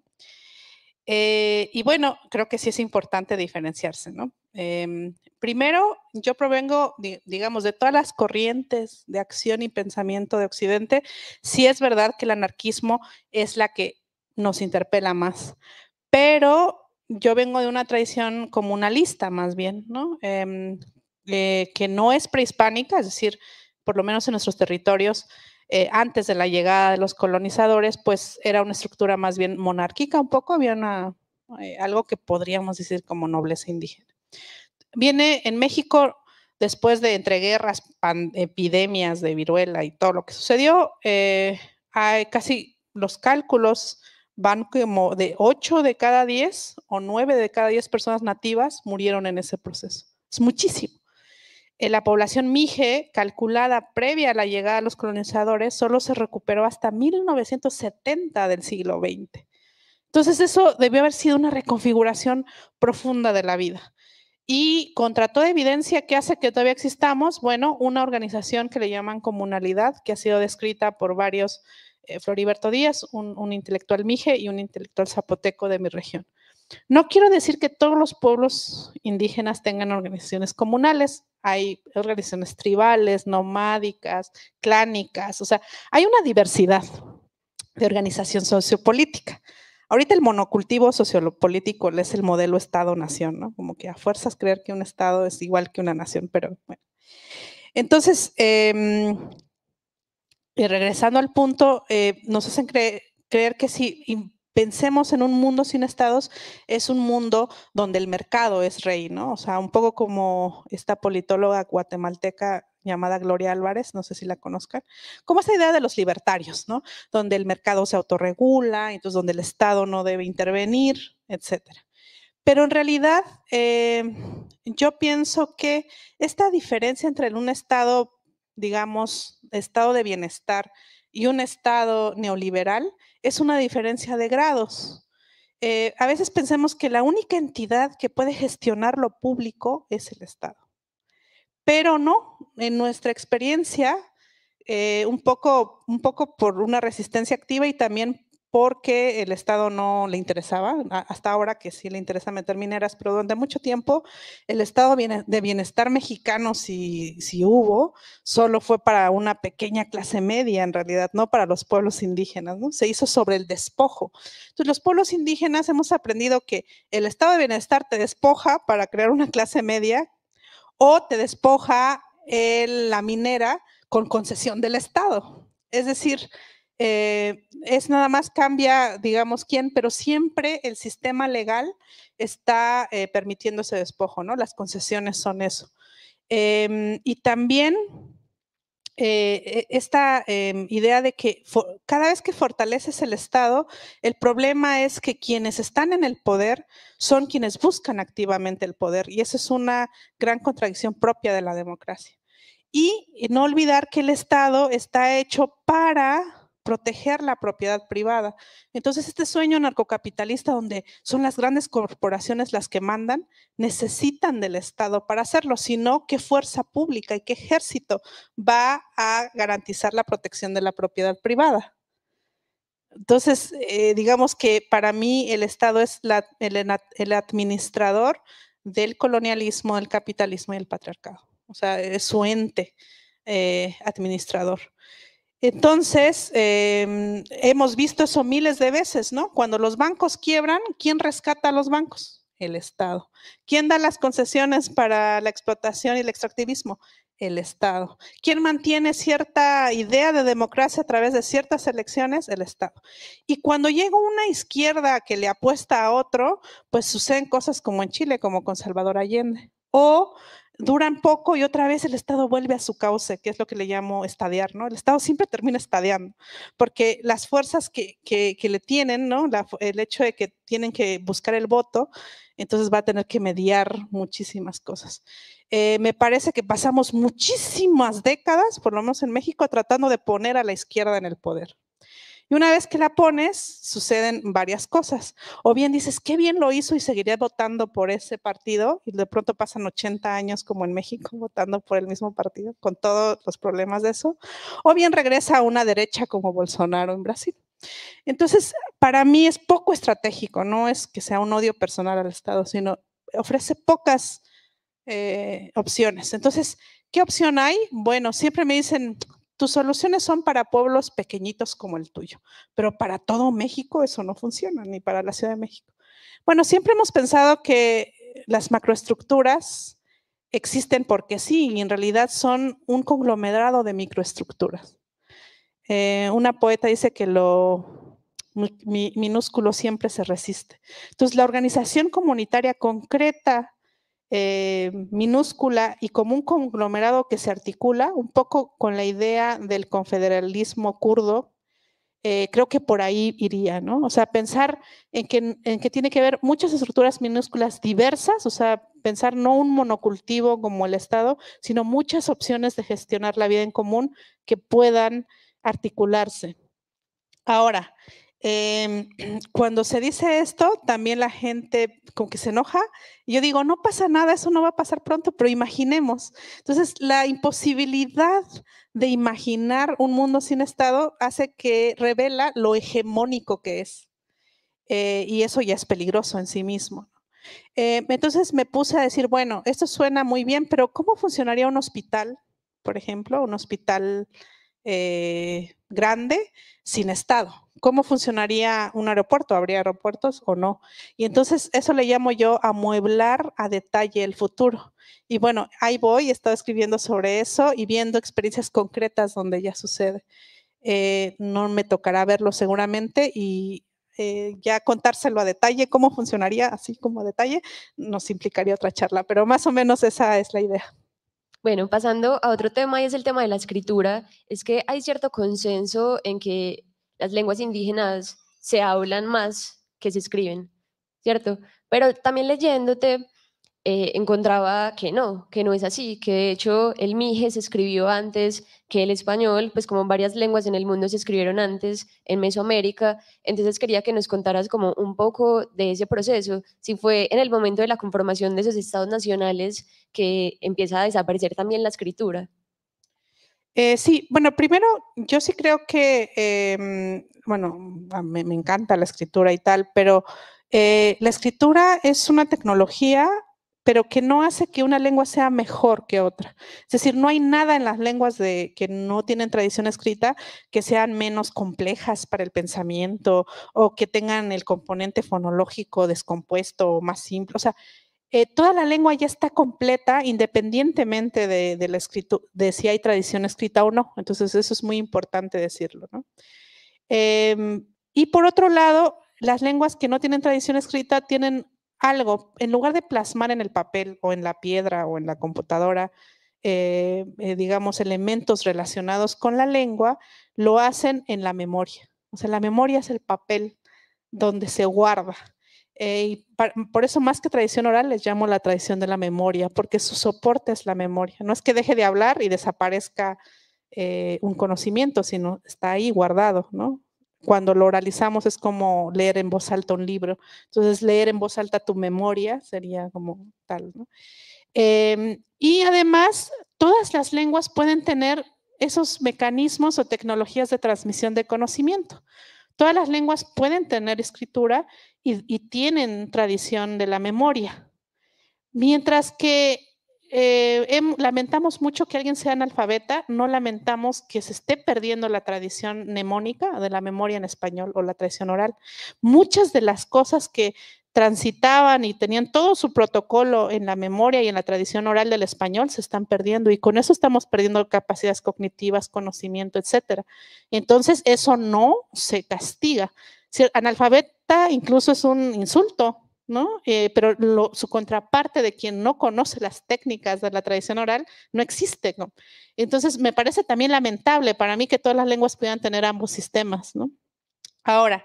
Eh, y bueno, creo que sí es importante diferenciarse, ¿no? Em, primero, yo provengo, digamos, de todas las corrientes de acción y pensamiento de Occidente. Sí es verdad que el anarquismo es la que nos interpela más, pero yo vengo de una tradición comunalista más bien, ¿no? Em, eh, que no es prehispánica, es decir, por lo menos en nuestros territorios, eh, antes de la llegada de los colonizadores, pues era una estructura más bien monárquica un poco, había una, eh, algo que podríamos decir como nobleza indígena. Viene en México después de entreguerras, epidemias de viruela y todo lo que sucedió, eh, hay casi los cálculos van como de 8 de cada 10 o 9 de cada 10 personas nativas murieron en ese proceso. Es muchísimo. Eh, la población Mije, calculada previa a la llegada de los colonizadores, solo se recuperó hasta 1970 del siglo XX. Entonces eso debió haber sido una reconfiguración profunda de la vida. Y contra toda evidencia que hace que todavía existamos, bueno, una organización que le llaman comunalidad, que ha sido descrita por varios, eh, Floriberto Díaz, un, intelectual mije y un intelectual zapoteco de mi región. No quiero decir que todos los pueblos indígenas tengan organizaciones comunales, hay organizaciones tribales, nomádicas, clánicas, o sea, hay una diversidad de organización sociopolítica. Ahorita el monocultivo sociopolítico es el modelo Estado-Nación, ¿no? Como que a fuerzas creer que un Estado es igual que una nación, pero bueno. Entonces, em, regresando al punto, eh, nos hacen creer, creer que si pensemos en un mundo sin estados, es un mundo donde el mercado es rey, ¿no? O sea, un poco como esta politóloga guatemalteca llamada Gloria Álvarez, no sé si la conozcan, como esa idea de los libertarios, ¿no? Donde el mercado se autorregula, entonces donde el Estado no debe intervenir, etc. Pero en realidad, eh, yo pienso que esta diferencia entre un Estado, digamos, estado de bienestar y un Estado neoliberal es una diferencia de grados. Eh, a veces pensamos que la única entidad que puede gestionar lo público es el Estado. Pero no, en nuestra experiencia, eh, un, poco, un poco por una resistencia activa y también porque el Estado no le interesaba, hasta ahora que sí le interesa meter mineras, pero durante mucho tiempo el Estado de Bienestar mexicano, si, hubo, solo fue para una pequeña clase media en realidad, no para los pueblos indígenas, ¿no? Se hizo sobre el despojo. Entonces los pueblos indígenas hemos aprendido que el Estado de Bienestar te despoja para crear una clase media o te despoja la minera con concesión del Estado. Es decir, eh, es nada más cambia, digamos, quién, pero siempre el sistema legal está eh, permitiéndose despojo, ¿no? Las concesiones son eso. Em, y también eh, e, esta em, idea de que cada vez que fortaleces el Estado, el problema es que quienes están en el poder son quienes buscan activamente el poder. Y esa es una gran contradicción propia de la democracia. Y no olvidar que el Estado está hecho para proteger la propiedad privada. Entonces, este sueño narcocapitalista donde son las grandes corporaciones las que mandan, necesitan del Estado para hacerlo, sino qué fuerza pública y qué ejército va a garantizar la protección de la propiedad privada. Entonces, eh, digamos que para mí el Estado es la, el, administrador del colonialismo, del capitalismo y el patriarcado. O sea, es su ente eh, administrador. Entonces, em, hemos visto eso miles de veces, ¿no? Cuando los bancos quiebran, ¿quién rescata a los bancos? El Estado. ¿Quién da las concesiones para la explotación y el extractivismo? El Estado. ¿Quién mantiene cierta idea de democracia a través de ciertas elecciones? El Estado. Y cuando llega una izquierda que le apuesta a otro, pues suceden cosas como en Chile, como con Salvador Allende. O duran poco y otra vez el Estado vuelve a su cauce, que es lo que le llamo estadear, ¿no? El Estado siempre termina estadeando, porque las fuerzas que, le tienen, ¿no? el hecho de que tienen que buscar el voto, entonces va a tener que mediar muchísimas cosas. Eh, me parece que pasamos muchísimas décadas, por lo menos en México, tratando de poner a la izquierda en el poder. Y una vez que la pones, suceden varias cosas. O bien dices, qué bien lo hizo y seguiré votando por ese partido y de pronto pasan 80 años como en México votando por el mismo partido, con todos los problemas de eso. O bien regresa a una derecha como Bolsonaro en Brasil. Entonces, para mí es poco estratégico, no es que sea un odio personal al Estado, sino ofrece pocas eh, opciones. Entonces, ¿qué opción hay? Bueno, siempre me dicen, tus soluciones son para pueblos pequeñitos como el tuyo, pero para todo México eso no funciona, ni para la Ciudad de México. Bueno, siempre hemos pensado que las macroestructuras existen porque sí, y en realidad son un conglomerado de microestructuras. Eh, una poeta dice que lo minúsculo siempre se resiste. Entonces, la organización comunitaria concreta eh, minúscula y como un conglomerado que se articula un poco con la idea del confederalismo kurdo. Eh, creo que por ahí iría, ¿no? O sea, pensar en que, en que tiene que haber muchas estructuras minúsculas diversas, o sea, pensar no un monocultivo como el Estado, sino muchas opciones de gestionar la vida en común que puedan articularse. Ahora, Em, cuando se dice esto, también la gente como que se enoja. yo digo, no pasa nada, eso no va a pasar pronto, pero imaginemos. Entonces, la imposibilidad de imaginar un mundo sin Estado hace que revela lo hegemónico que es. Eh, y eso ya es peligroso en sí mismo. Em, entonces me puse a decir, bueno, esto suena muy bien, pero ¿cómo funcionaría un hospital, por ejemplo, un hospital eh, grande sin Estado? cómo funcionaría un aeropuerto, habría aeropuertos o no. Y entonces eso le llamo yo amueblar a detalle el futuro. Y bueno, ahí voy, he estado escribiendo sobre eso y viendo experiencias concretas donde ya sucede. Eh, no me tocará verlo seguramente y eh, ya contárselo a detalle, cómo funcionaría así como a detalle, nos implicaría otra charla, pero más o menos esa es la idea. Bueno, pasando a otro tema y es el tema de la escritura, es que hay cierto consenso en que las lenguas indígenas se hablan más que se escriben, ¿cierto? Pero también leyéndote eh, encontraba que no, que no es así, que de hecho el mije se escribió antes que el español, pues como varias lenguas en el mundo se escribieron antes, en Mesoamérica, entonces quería que nos contaras como un poco de ese proceso, si fue en el momento de la conformación de esos estados nacionales que empieza a desaparecer también la escritura. Eh, sí, bueno, primero yo sí creo que, em, bueno, me, encanta la escritura y tal, pero eh, la escritura es una tecnología, pero que no hace que una lengua sea mejor que otra. Es decir, no hay nada en las lenguas de, que no tienen tradición escrita que sean menos complejas para el pensamiento o que tengan el componente fonológico descompuesto o más simple. O sea, eh, toda la lengua ya está completa independientemente de, la si hay tradición escrita o no. Entonces, eso es muy importante decirlo. Em, y por otro lado, las lenguas que no tienen tradición escrita tienen algo, en lugar de plasmar en el papel o en la piedra o en la computadora, eh, eh, digamos, elementos relacionados con la lengua, lo hacen en la memoria. O sea, la memoria es el papel donde se guarda eh, y por eso más que tradición oral les llamo la tradición de la memoria, porque su soporte es la memoria. No es que deje de hablar y desaparezca eh, un conocimiento, sino está ahí guardado, ¿no? Cuando lo oralizamos es como leer en voz alta un libro. Entonces, leer en voz alta tu memoria sería como tal, ¿no? Em, y además, todas las lenguas pueden tener esos mecanismos o tecnologías de transmisión de conocimiento. Todas las lenguas pueden tener escritura y, tienen tradición de la memoria. Mientras que eh, lamentamos mucho que alguien sea analfabeta, no lamentamos que se esté perdiendo la tradición mnemónica de la memoria en español o la tradición oral. Muchas de las cosas que transitaban y tenían todo su protocolo en la memoria y en la tradición oral del español se están perdiendo y con eso estamos perdiendo capacidades cognitivas, conocimiento, etcétera. Entonces, eso no se castiga. Si incluso es un insulto, ¿no? Eh, pero su contraparte de quien no conoce las técnicas de la tradición oral no existe, ¿no? Entonces, me parece también lamentable para mí que todas las lenguas puedan tener ambos sistemas, ¿no? Ahora,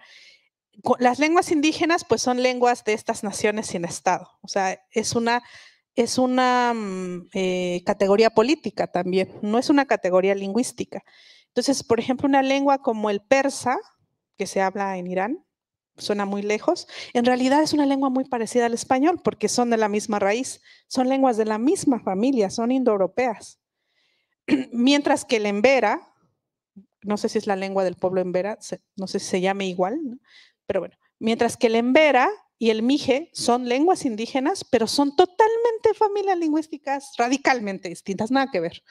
las lenguas indígenas, pues son lenguas de estas naciones sin Estado, o sea, es una es una mm, eh, categoría política también, no es una categoría lingüística. Entonces, por ejemplo, una lengua como el persa, que se habla en Irán, suena muy lejos, en realidad es una lengua muy parecida al español porque son de la misma raíz, son lenguas de la misma familia, son indoeuropeas. Mientras que el embera, no sé si es la lengua del pueblo embera, no sé si se llame igual, pero bueno, mientras que el embera y el mije son lenguas indígenas, pero son totalmente familias lingüísticas radicalmente distintas, nada que ver.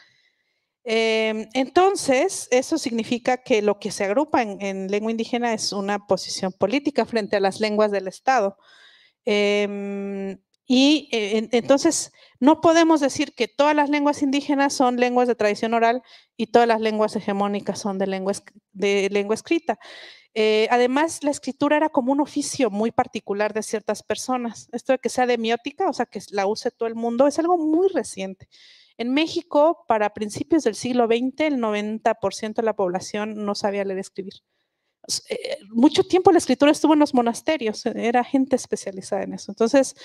Em, entonces, eso significa que lo que se agrupa en, lengua indígena es una posición política frente a las lenguas del Estado. Em, y eh, entonces, no podemos decir que todas las lenguas indígenas son lenguas de tradición oral y todas las lenguas hegemónicas son de lengua, de lengua escrita. Eh, además, la escritura era como un oficio muy particular de ciertas personas. Esto de que sea demiótica, o sea, que la use todo el mundo, es algo muy reciente. En México, para principios del siglo XX, el 90% de la población no sabía leer y escribir. Eh, mucho tiempo la escritura estuvo en los monasterios, era gente especializada en eso. Entonces,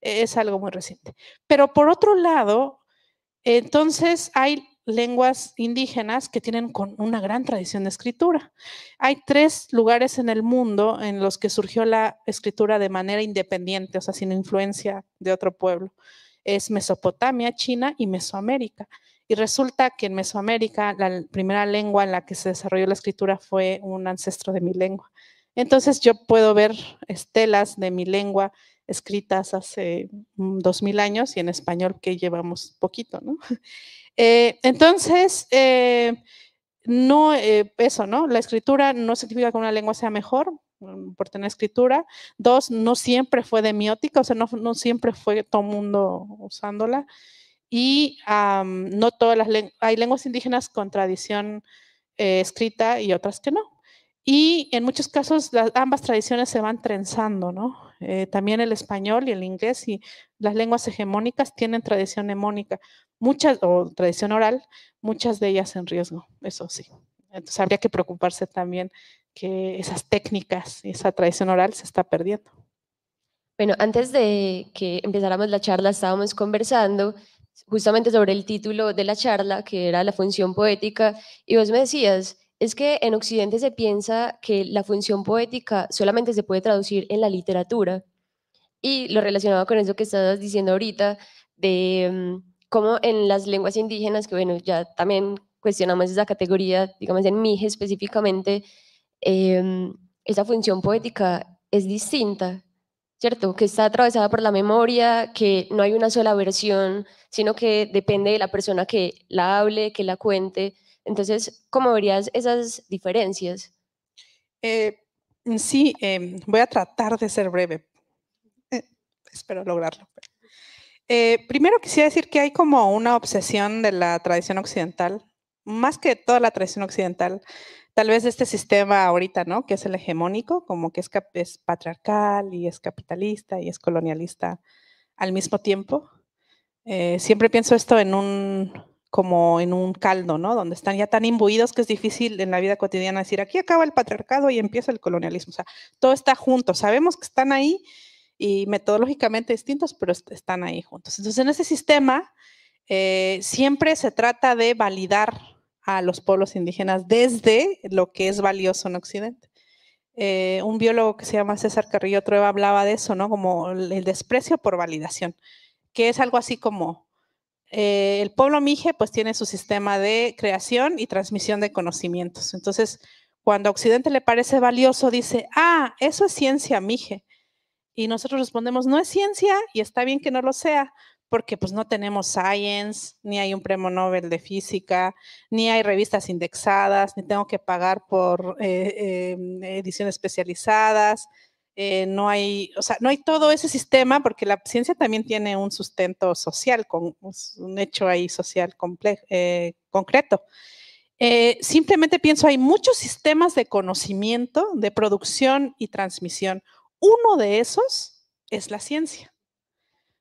es algo muy reciente. Pero por otro lado, entonces hay lenguas indígenas que tienen con una gran tradición de escritura. Hay tres lugares en el mundo en los que surgió la escritura de manera independiente, o sea, sin influencia de otro pueblo es Mesopotamia, China y Mesoamérica. Y resulta que en Mesoamérica la primera lengua en la que se desarrolló la escritura fue un ancestro de mi lengua. Entonces yo puedo ver estelas de mi lengua escritas hace mm, dos mil años y en español que llevamos poquito, ¿no? Eh, entonces, eh, no, eh, eso, ¿no? La escritura no significa que una lengua sea mejor, Mm, por tener escritura. Dos, no siempre fue demiótica, o sea, no, siempre fue todo mundo usándola. Y no todas las hay lenguas indígenas con tradición eh, escrita y otras que no. Y en muchos casos las, ambas tradiciones se van trenzando, ¿no? Eh, también el español y el inglés y las lenguas hegemónicas tienen tradición hemónica, muchas, o tradición oral, muchas de ellas en riesgo, eso sí. Entonces habría que preocuparse también que esas técnicas, esa tradición oral se está perdiendo. Bueno, antes de que empezáramos la charla estábamos conversando justamente sobre el título de la charla, que era la función poética, y vos me decías, es que en Occidente se piensa que la función poética solamente se puede traducir en la literatura, y lo relacionado con eso que estabas diciendo ahorita, de mm, cómo en las lenguas indígenas, que bueno, ya también cuestionamos esa categoría, digamos en Mije específicamente, Em, esa función poética es distinta, ¿cierto? Que está atravesada por la memoria, que no hay una sola versión, sino que depende de la persona que la hable, que la cuente. Entonces, ¿cómo verías esas diferencias? Eh, sí, em, voy a tratar de ser breve. Eh, espero lograrlo. Eh, primero quisiera decir que hay como una obsesión de la tradición occidental, más que toda la tradición occidental, tal vez este sistema ahorita, ¿no? Que es el hegemónico, como que es, patriarcal y es capitalista y es colonialista al mismo tiempo. Eh, siempre pienso esto en un como en un caldo, ¿no? Donde están ya tan imbuidos que es difícil en la vida cotidiana decir, aquí acaba el patriarcado y empieza el colonialismo. O sea, todo está junto. Sabemos que están ahí y metodológicamente distintos, pero están ahí juntos. Entonces, en ese sistema eh, siempre se trata de validar a los pueblos indígenas desde lo que es valioso en Occidente. Eh, un biólogo que se llama César Carrillo Trueba hablaba de eso, ¿no? Como el desprecio por validación, que es algo así como eh, el pueblo mije pues tiene su sistema de creación y transmisión de conocimientos. Entonces, cuando a Occidente le parece valioso, dice, ah, eso es ciencia mije. Y nosotros respondemos, no es ciencia y está bien que no lo sea, porque pues no tenemos science, ni hay un premio Nobel de física, ni hay revistas indexadas, ni tengo que pagar por eh, em, ediciones especializadas, eh, no hay, o sea, no hay todo ese sistema porque la ciencia también tiene un sustento social, con, pues, un hecho ahí social complejo, eh, concreto. simplemente pienso, hay muchos sistemas de conocimiento, de producción y transmisión. Uno de esos es la ciencia.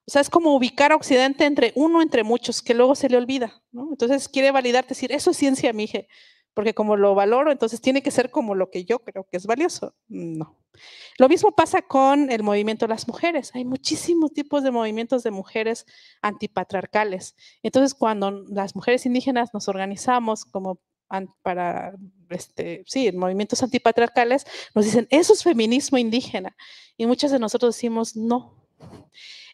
O sea, es como ubicar a Occidente entre uno entre muchos, que luego se le olvida, ¿no? Entonces quiere validarte, decir, eso es ciencia, mije, porque como lo valoro, entonces tiene que ser como lo que yo creo que es valioso. No. Lo mismo pasa con el movimiento de las mujeres. Hay muchísimos tipos de movimientos de mujeres antipatriarcales. Entonces, cuando las mujeres indígenas nos organizamos como para, este, sí, movimientos antipatriarcales, nos dicen, eso es feminismo indígena. Y muchas de nosotros decimos, no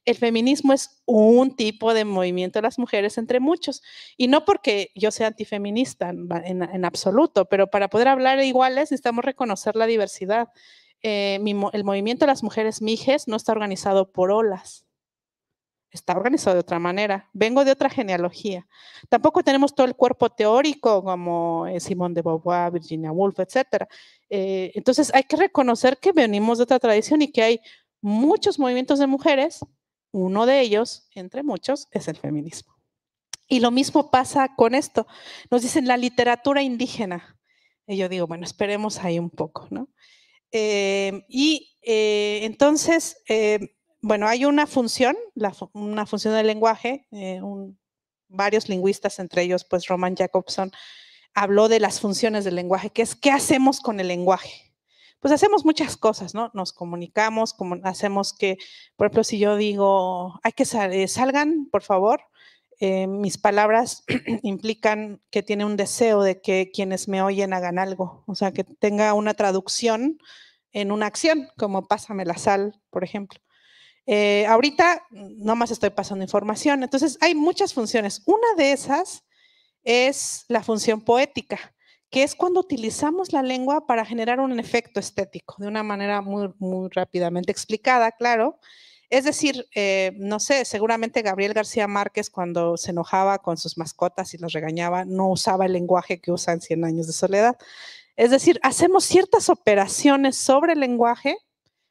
el feminismo es un tipo de movimiento de las mujeres entre muchos. Y no porque yo sea antifeminista en, absoluto, pero para poder hablar iguales necesitamos reconocer la diversidad. Eh, el movimiento de las mujeres mijes no está organizado por olas, está organizado de otra manera. Vengo de otra genealogía. Tampoco tenemos todo el cuerpo teórico como eh, Simone de Beauvoir, Virginia Woolf, etc. Eh, entonces hay que reconocer que venimos de otra tradición y que hay muchos movimientos de mujeres uno de ellos, entre muchos, es el feminismo. Y lo mismo pasa con esto. Nos dicen la literatura indígena. Y yo digo, bueno, esperemos ahí un poco, ¿no? Em, y eh, entonces, em, bueno, hay una función, una función del lenguaje, eh, varios lingüistas, entre ellos pues Roman Jacobson, habló de las funciones del lenguaje, que es qué hacemos con el lenguaje, pues hacemos muchas cosas, ¿no? Nos comunicamos, como hacemos que, por ejemplo, si yo digo, hay que eh, salgan, por favor, eh, mis palabras implican que tiene un deseo de que quienes me oyen hagan algo, o sea, que tenga una traducción en una acción, como pásame la sal, por ejemplo. Eh, ahorita, ahorita más estoy pasando información, entonces hay muchas funciones. Una de esas es la función poética que es cuando utilizamos la lengua para generar un efecto estético, de una manera muy, muy rápidamente explicada, claro. Es decir, eh, no sé, seguramente Gabriel García Márquez cuando se enojaba con sus mascotas y los regañaba, no usaba el lenguaje que usa en 100 años de soledad. Es decir, hacemos ciertas operaciones sobre el lenguaje,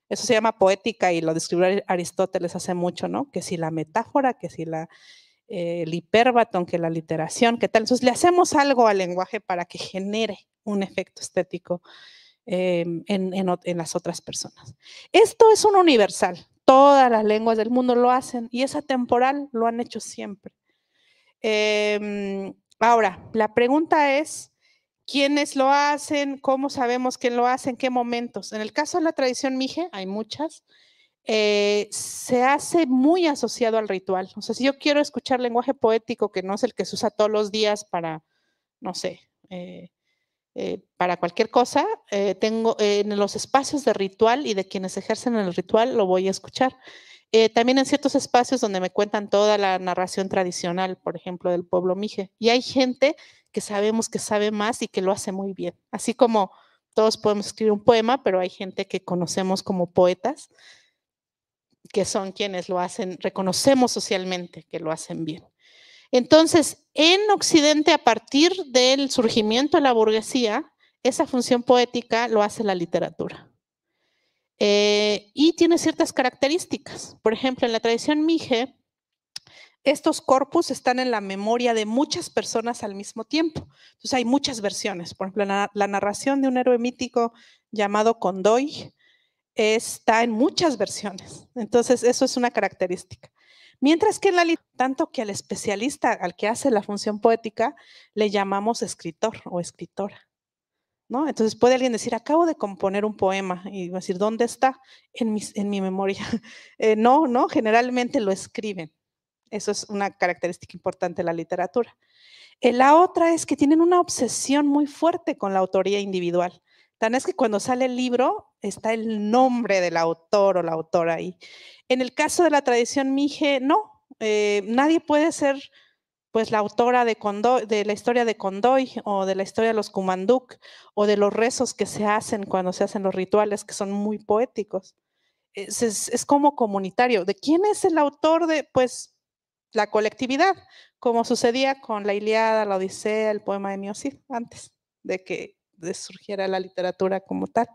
eso se llama poética y lo describió Aristóteles hace mucho, ¿no? Que si la metáfora, que si la eh, el hiperbatón, que la literación, que tal. Entonces le hacemos algo al lenguaje para que genere un efecto estético em, en, las otras personas. Esto es un universal. Todas las lenguas del mundo lo hacen y esa temporal lo han hecho siempre. Em, ahora, la pregunta es, ¿quiénes lo hacen? ¿Cómo sabemos quién lo hace? ¿En qué momentos? En el caso de la tradición mije, hay muchas. Eh, se hace muy asociado al ritual. O sea, si yo quiero escuchar lenguaje poético, que no es el que se usa todos los días para, no sé, eh, eh, para cualquier cosa, tengo en los espacios de ritual y de quienes ejercen el ritual, lo voy a escuchar. también en ciertos espacios donde me cuentan toda la narración tradicional, por ejemplo, del pueblo Mije. Y hay gente que sabemos que sabe más y que lo hace muy bien. Así como todos podemos escribir un poema, pero hay gente que conocemos como poetas que son quienes lo hacen, reconocemos socialmente que lo hacen bien. Entonces, en Occidente, a partir del surgimiento de la burguesía, esa función poética lo hace la literatura. Eh, y tiene ciertas características. Por ejemplo, en la tradición Mije, estos corpus están en la memoria de muchas personas al mismo tiempo. Entonces hay muchas versiones. Por ejemplo, la, la narración de un héroe mítico llamado Condoy está en muchas versiones. Entonces, eso es una característica. Mientras que en la tanto que al especialista, al que hace la función poética, le llamamos escritor o escritora. ¿No? Entonces puede alguien decir, acabo de componer un poema y decir, ¿dónde está? En, mi memoria. Eh, no, no, generalmente lo escriben. Eso es una característica importante de la literatura. Eh, la otra es que tienen una obsesión muy fuerte con la autoría individual. Tan es que cuando sale el libro está el nombre del autor o la autora ahí. En el caso de la tradición Mije, no, eh, nadie puede ser pues la autora de, la historia de Condoy o de la historia de los Kumanduk o de los rezos que se hacen cuando se hacen los rituales que son muy poéticos. Es, como comunitario. ¿De quién es el autor de pues la colectividad? Como sucedía con la Iliada, la Odisea, el poema de Miocid antes, de que surgiera la literatura como tal.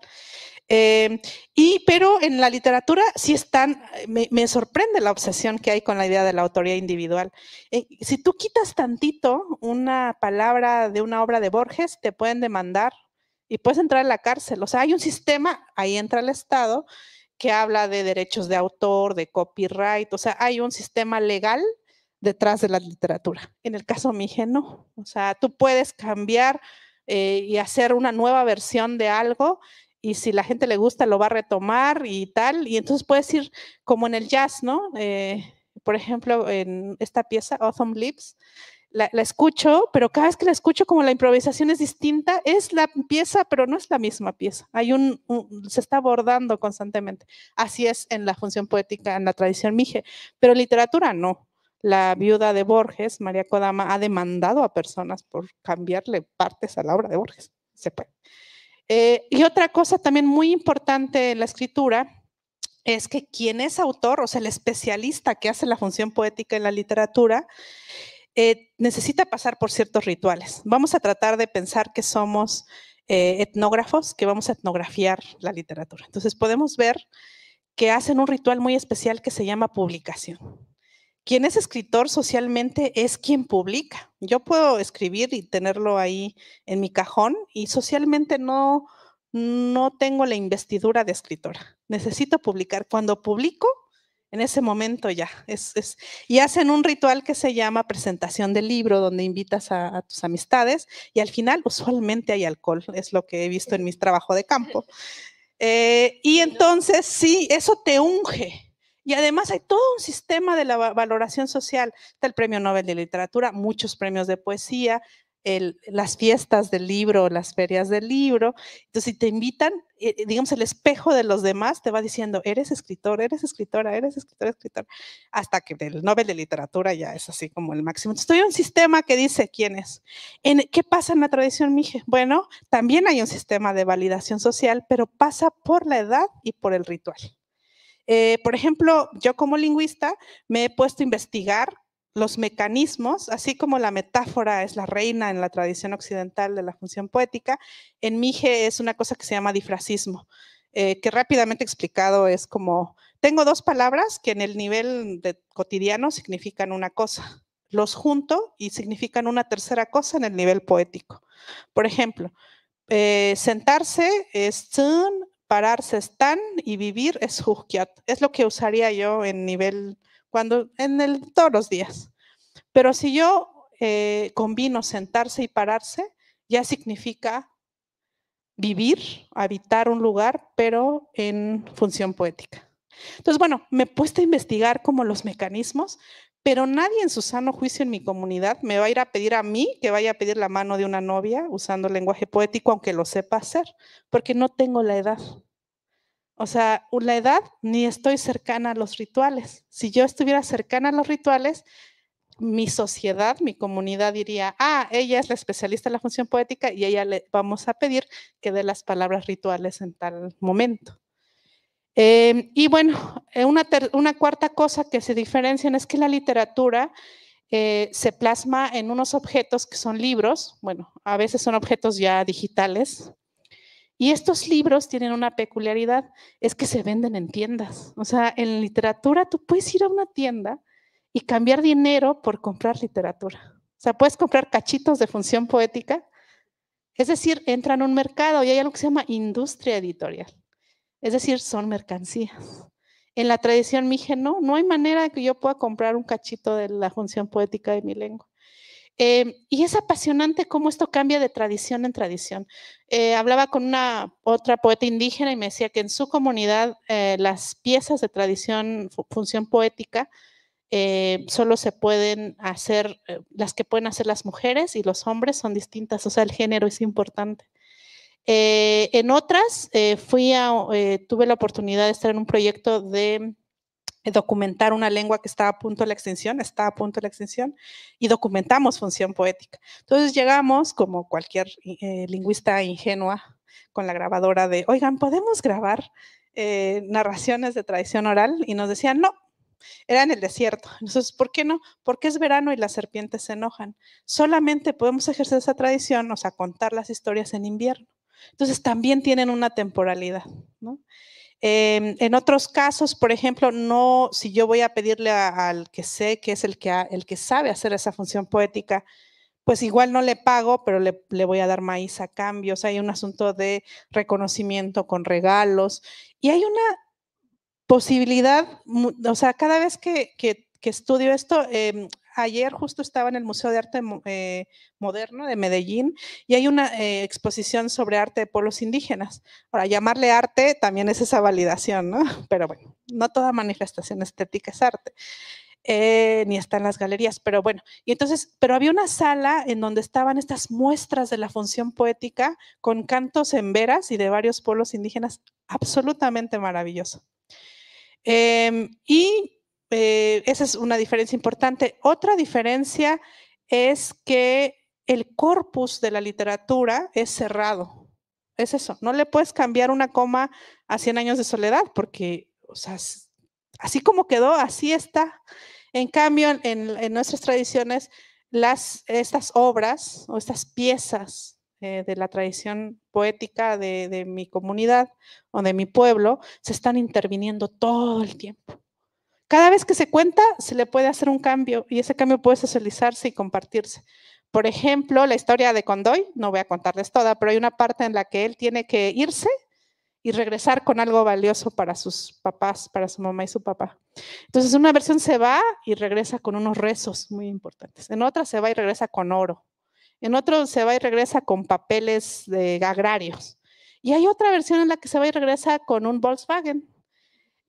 Em, y, pero en la literatura sí están, eh, me, me, sorprende la obsesión que hay con la idea de la autoría individual. Eh, si tú quitas tantito una palabra de una obra de Borges, te pueden demandar y puedes entrar a la cárcel. O sea, hay un sistema, ahí entra el Estado, que habla de derechos de autor, de copyright, o sea, hay un sistema legal detrás de la literatura. En el caso mío, no. O sea, tú puedes cambiar eh, y hacer una nueva versión de algo y si la gente le gusta lo va a retomar y tal. Y entonces puedes ir como en el jazz, ¿no? Eh, por ejemplo, en esta pieza, Autumn Lips, la, escucho, pero cada vez que la escucho como la improvisación es distinta, es la pieza, pero no es la misma pieza. Hay un, se está abordando constantemente. Así es en la función poética, en la tradición mije, pero literatura no la viuda de Borges, María Kodama, ha demandado a personas por cambiarle partes a la obra de Borges. Se puede. Eh, y otra cosa también muy importante en la escritura es que quien es autor, o sea, el especialista que hace la función poética en la literatura, eh, necesita pasar por ciertos rituales. Vamos a tratar de pensar que somos eh, etnógrafos, que vamos a etnografiar la literatura. Entonces podemos ver que hacen un ritual muy especial que se llama publicación quien es escritor socialmente es quien publica. Yo puedo escribir y tenerlo ahí en mi cajón y socialmente no, no tengo la investidura de escritora. Necesito publicar. Cuando publico, en ese momento ya. Es, es, y hacen un ritual que se llama presentación del libro, donde invitas a, tus amistades y al final usualmente hay alcohol, es lo que he visto en mis trabajo de campo. Eh, y entonces sí, eso te unge, y además hay todo un sistema de la valoración social. Está el Premio Nobel de Literatura, muchos premios de poesía, las fiestas del libro, las ferias del libro. Entonces, si te invitan, eh, eh, digamos, el espejo de los demás te va diciendo, eres escritor, eres escritora, eres escritor, escritor, hasta que el Nobel de Literatura ya es así como el máximo. Entonces, hay un sistema que dice quién es. ¿En, ¿Qué pasa en la tradición Mije? Bueno, también hay un sistema de validación social, pero pasa por la edad y por el ritual. Eh, por ejemplo, yo como lingüista me he puesto a investigar los mecanismos, así como la metáfora es la reina en la tradición occidental de la función poética, en Mije es una cosa que se llama difracismo, eh, que rápidamente explicado es como, tengo dos palabras que en el nivel cotidiano significan una cosa, los junto y significan una tercera cosa en el nivel poético. Por ejemplo, eh, sentarse es tun, pararse están y vivir es jukiat Es lo que usaría yo en nivel, cuando, en el, todos los días. Pero si yo eh, combino sentarse y pararse, ya significa vivir, habitar un lugar, pero en función poética. Entonces, bueno, me he a investigar como los mecanismos, pero nadie en su sano juicio en mi comunidad me va a ir a pedir a mí que vaya a pedir la mano de una novia usando lenguaje poético, aunque lo sepa hacer, porque no tengo la edad. O sea, la edad ni estoy cercana a los rituales. Si yo estuviera cercana a los rituales, mi sociedad, mi comunidad diría, ah, ella es la especialista en la función poética y ella le vamos a pedir que dé las palabras rituales en tal momento. Em, y bueno, eh, una, cuarta cosa que se diferencia es que la literatura eh, se plasma en unos objetos que son libros, bueno, a veces son objetos ya digitales. Y estos libros tienen una peculiaridad, es que se venden en tiendas. O sea, en literatura tú puedes ir a una tienda y cambiar dinero por comprar literatura. O sea, puedes comprar cachitos de función poética. Es decir, entra en un mercado y hay algo que se llama industria editorial es decir, son mercancías. En la tradición mije, no, no hay manera que yo pueda comprar un cachito de la función poética de mi lengua. Eh, y es apasionante cómo esto cambia de tradición en tradición. Eh, hablaba con una otra poeta indígena y me decía que en su comunidad eh, las piezas de tradición, función poética, solo se pueden hacer, las que pueden hacer las mujeres y los hombres son distintas, o sea, el género es importante. Eh, en otras, eh, eh, tuve la oportunidad de estar en un proyecto de documentar una lengua que estaba a punto de la extinción, está a punto de la extinción, y documentamos función poética. Entonces llegamos, como cualquier lingüista ingenua, con la grabadora de, oigan, ¿podemos grabar narraciones de tradición oral? Y nos decían, no, era en el desierto. Entonces, ¿por qué no? Porque es verano y las serpientes se enojan. Solamente podemos ejercer esa tradición, o sea, contar las historias en invierno. Entonces también tienen una temporalidad, em, en otros casos, por ejemplo, no, si yo voy a pedirle al que sé que es el que, el que sabe hacer esa función poética, pues igual no le pago, pero le, voy a dar maíz a cambio. O sea, hay un asunto de reconocimiento con regalos y hay una posibilidad, o sea, cada vez que, estudio esto, em, ayer justo estaba en el Museo de Arte eh, Moderno de Medellín y hay una eh, exposición sobre arte de pueblos indígenas. Ahora, llamarle arte también es esa validación, ¿no? Pero bueno, no toda manifestación estética es arte. Eh, ni está en las galerías, pero bueno, y entonces, pero había una sala en donde estaban estas muestras de la función poética con cantos en veras y de varios pueblos indígenas, absolutamente maravilloso. Em, y eh, esa es una diferencia importante. Otra diferencia es que el corpus de la literatura es cerrado. Es eso, no le puedes cambiar una coma a 100 años de soledad porque, así como quedó, así está. En cambio, en, nuestras tradiciones, las, estas obras o estas piezas eh, de la tradición poética de mi comunidad o de mi pueblo se están interviniendo todo el tiempo cada vez que se cuenta, se le puede hacer un cambio y ese cambio puede socializarse y compartirse. Por ejemplo, la historia de Condoy, no voy a contarles toda, pero hay una parte en la que él tiene que irse y regresar con algo valioso para sus papás, para su mamá y su papá. Entonces, una versión se va y regresa con unos rezos muy importantes. En otra se va y regresa con oro. En otro se va y regresa con papeles de agrarios. Y hay otra versión en la que se va y regresa con un Volkswagen.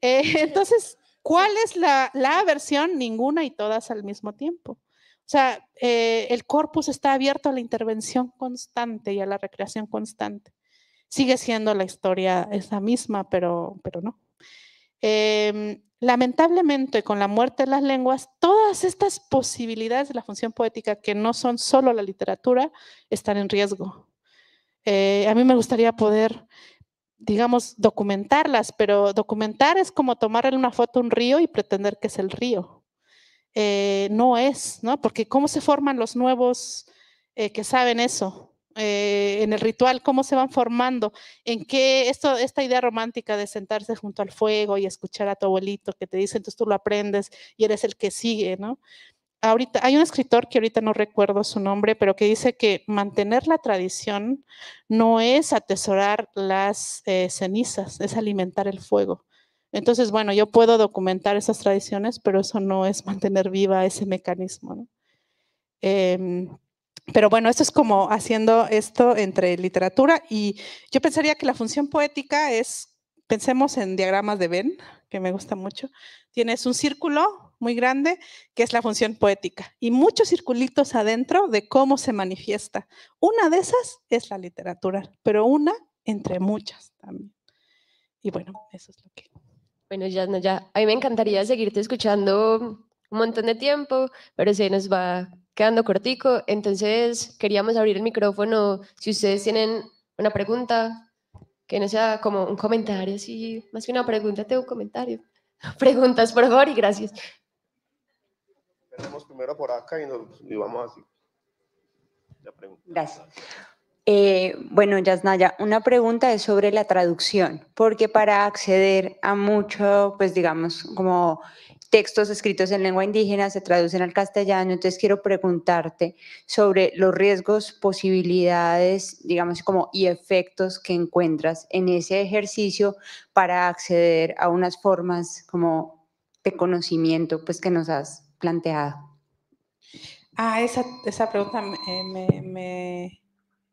Eh, entonces, ¿Cuál es la, la Ninguna y todas al mismo tiempo. O sea, eh, el corpus está abierto a la intervención constante y a la recreación constante. Sigue siendo la historia esa misma, pero, pero no. Em, lamentablemente, con la muerte de las lenguas, todas estas posibilidades de la función poética, que no son solo la literatura, están en riesgo. Eh, a mí me gustaría poder digamos, documentarlas, pero documentar es como tomarle una foto a un río y pretender que es el río. Eh, no es, ¿no? Porque cómo se forman los nuevos eh, que saben eso, eh, en el ritual, cómo se van formando, en qué esto, esta idea romántica de sentarse junto al fuego y escuchar a tu abuelito que te dice, entonces tú lo aprendes y eres el que sigue, ¿no? ahorita hay un escritor que ahorita no recuerdo su nombre, pero que dice que mantener la tradición no es atesorar las eh, cenizas, es alimentar el fuego. Entonces, bueno, yo puedo documentar esas tradiciones, pero eso no es mantener viva ese mecanismo. Em, pero bueno, esto es como haciendo esto entre literatura y yo pensaría que la función poética es, pensemos en diagramas de Ben, que me gusta mucho, tienes un círculo muy grande, que es la función poética, y muchos circulitos adentro de cómo se manifiesta. Una de esas es la literatura, pero una entre muchas también. Y bueno, eso es lo que... Bueno, ya, ya. A mí me encantaría seguirte escuchando un montón de tiempo, pero se nos va quedando cortico. Entonces, queríamos abrir el micrófono. Si ustedes tienen una pregunta, que no sea como un comentario, sí, más que una pregunta, tengo un comentario. Preguntas, por favor, y gracias. Tenemos primero por acá y, nos, vamos así. Gracias. Eh, bueno, Yasnaya, una pregunta es sobre la traducción, porque para acceder a mucho, pues digamos, como textos escritos en lengua indígena se traducen al castellano, entonces quiero preguntarte sobre los riesgos, posibilidades, digamos, como y efectos que encuentras en ese ejercicio para acceder a unas formas como de conocimiento, pues que nos has planteada? Ah, esa, esa pregunta eh, me, me,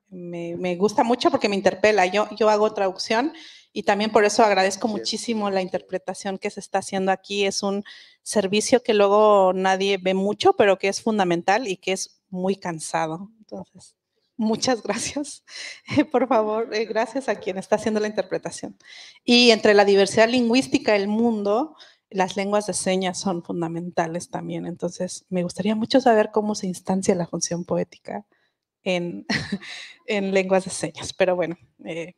me, me, gusta mucho porque me interpela. Yo, yo hago traducción y también por eso agradezco muchísimo la interpretación que se está haciendo aquí. Es un servicio que luego nadie ve mucho, pero que es fundamental y que es muy cansado. Entonces, muchas gracias. Por favor, eh, gracias a quien está haciendo la interpretación. Y entre la diversidad lingüística del mundo, las lenguas de señas son fundamentales también. Entonces, me gustaría mucho saber cómo se instancia la función poética en, en lenguas de señas. Pero bueno, eh,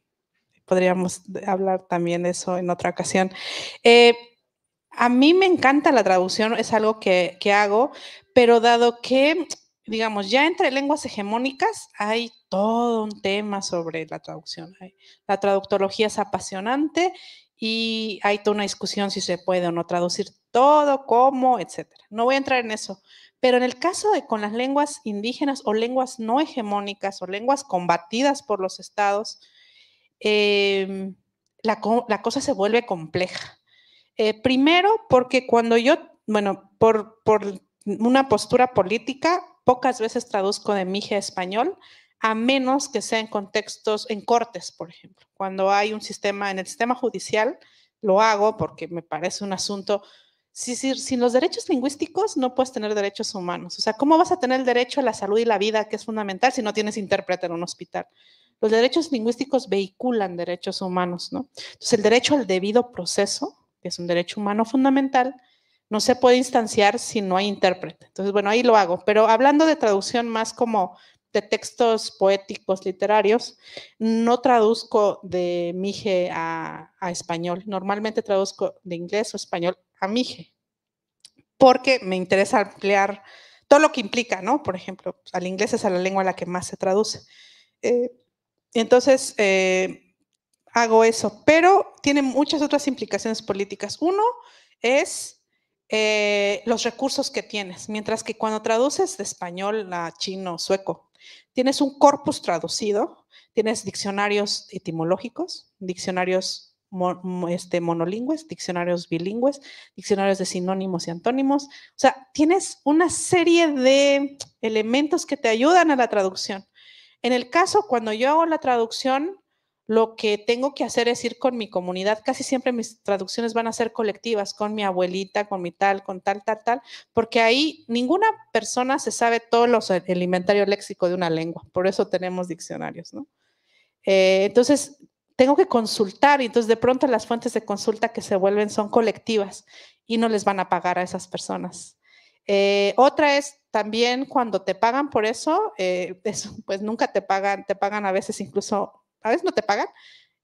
podríamos hablar también de eso en otra ocasión. Eh, a mí me encanta la traducción, es algo que, que hago, pero dado que, digamos, ya entre lenguas hegemónicas hay todo un tema sobre la traducción. La traductología es apasionante y hay toda una discusión si se puede o no traducir todo, cómo, etcétera. No voy a entrar en eso, pero en el caso de con las lenguas indígenas o lenguas no hegemónicas o lenguas combatidas por los estados, em, la, cosa se vuelve compleja. Eh, primero, porque cuando yo, bueno, por, por una postura política, pocas veces traduzco de mije a español, a menos que sea en contextos, en cortes, por ejemplo. Cuando hay un sistema, en el sistema judicial, lo hago porque me parece un asunto si, sin los derechos lingüísticos no puedes tener derechos humanos. O sea, ¿cómo vas a tener el derecho a la salud y la vida, que es fundamental, si no tienes intérprete en un hospital? Los derechos lingüísticos vehiculan derechos humanos, ¿no? Entonces, el derecho al debido proceso, que es un derecho humano fundamental, no se puede instanciar si no hay intérprete. Entonces, bueno, ahí lo hago. Pero hablando de traducción más como de textos poéticos, literarios, no traduzco de Mije a, a, español. Normalmente traduzco de inglés o español a Mije, porque me interesa ampliar todo lo que implica, ¿no? Por ejemplo, al inglés es a la lengua a la que más se traduce. Eh, entonces, eh, hago eso, pero tiene muchas otras implicaciones políticas. Uno es eh, los recursos que tienes, mientras que cuando traduces de español a chino, sueco, Tienes un corpus traducido, tienes diccionarios etimológicos, diccionarios este, monolingües, diccionarios bilingües, diccionarios de sinónimos y antónimos. O sea, tienes una serie de elementos que te ayudan a la traducción. En el caso, cuando yo hago la traducción, lo que tengo que hacer es ir con mi comunidad. Casi siempre mis traducciones van a ser colectivas, con mi abuelita, con mi tal, con tal, tal, tal, porque ahí ninguna persona se sabe todo eh, el inventario léxico de una lengua. Por eso tenemos diccionarios, ¿no? Eh, entonces, tengo que consultar y entonces de pronto las fuentes de consulta que se vuelven son colectivas y no les van a pagar a esas personas. Eh, otra es también cuando te pagan por eso, pues nunca te pagan, te pagan a veces incluso a veces no te pagan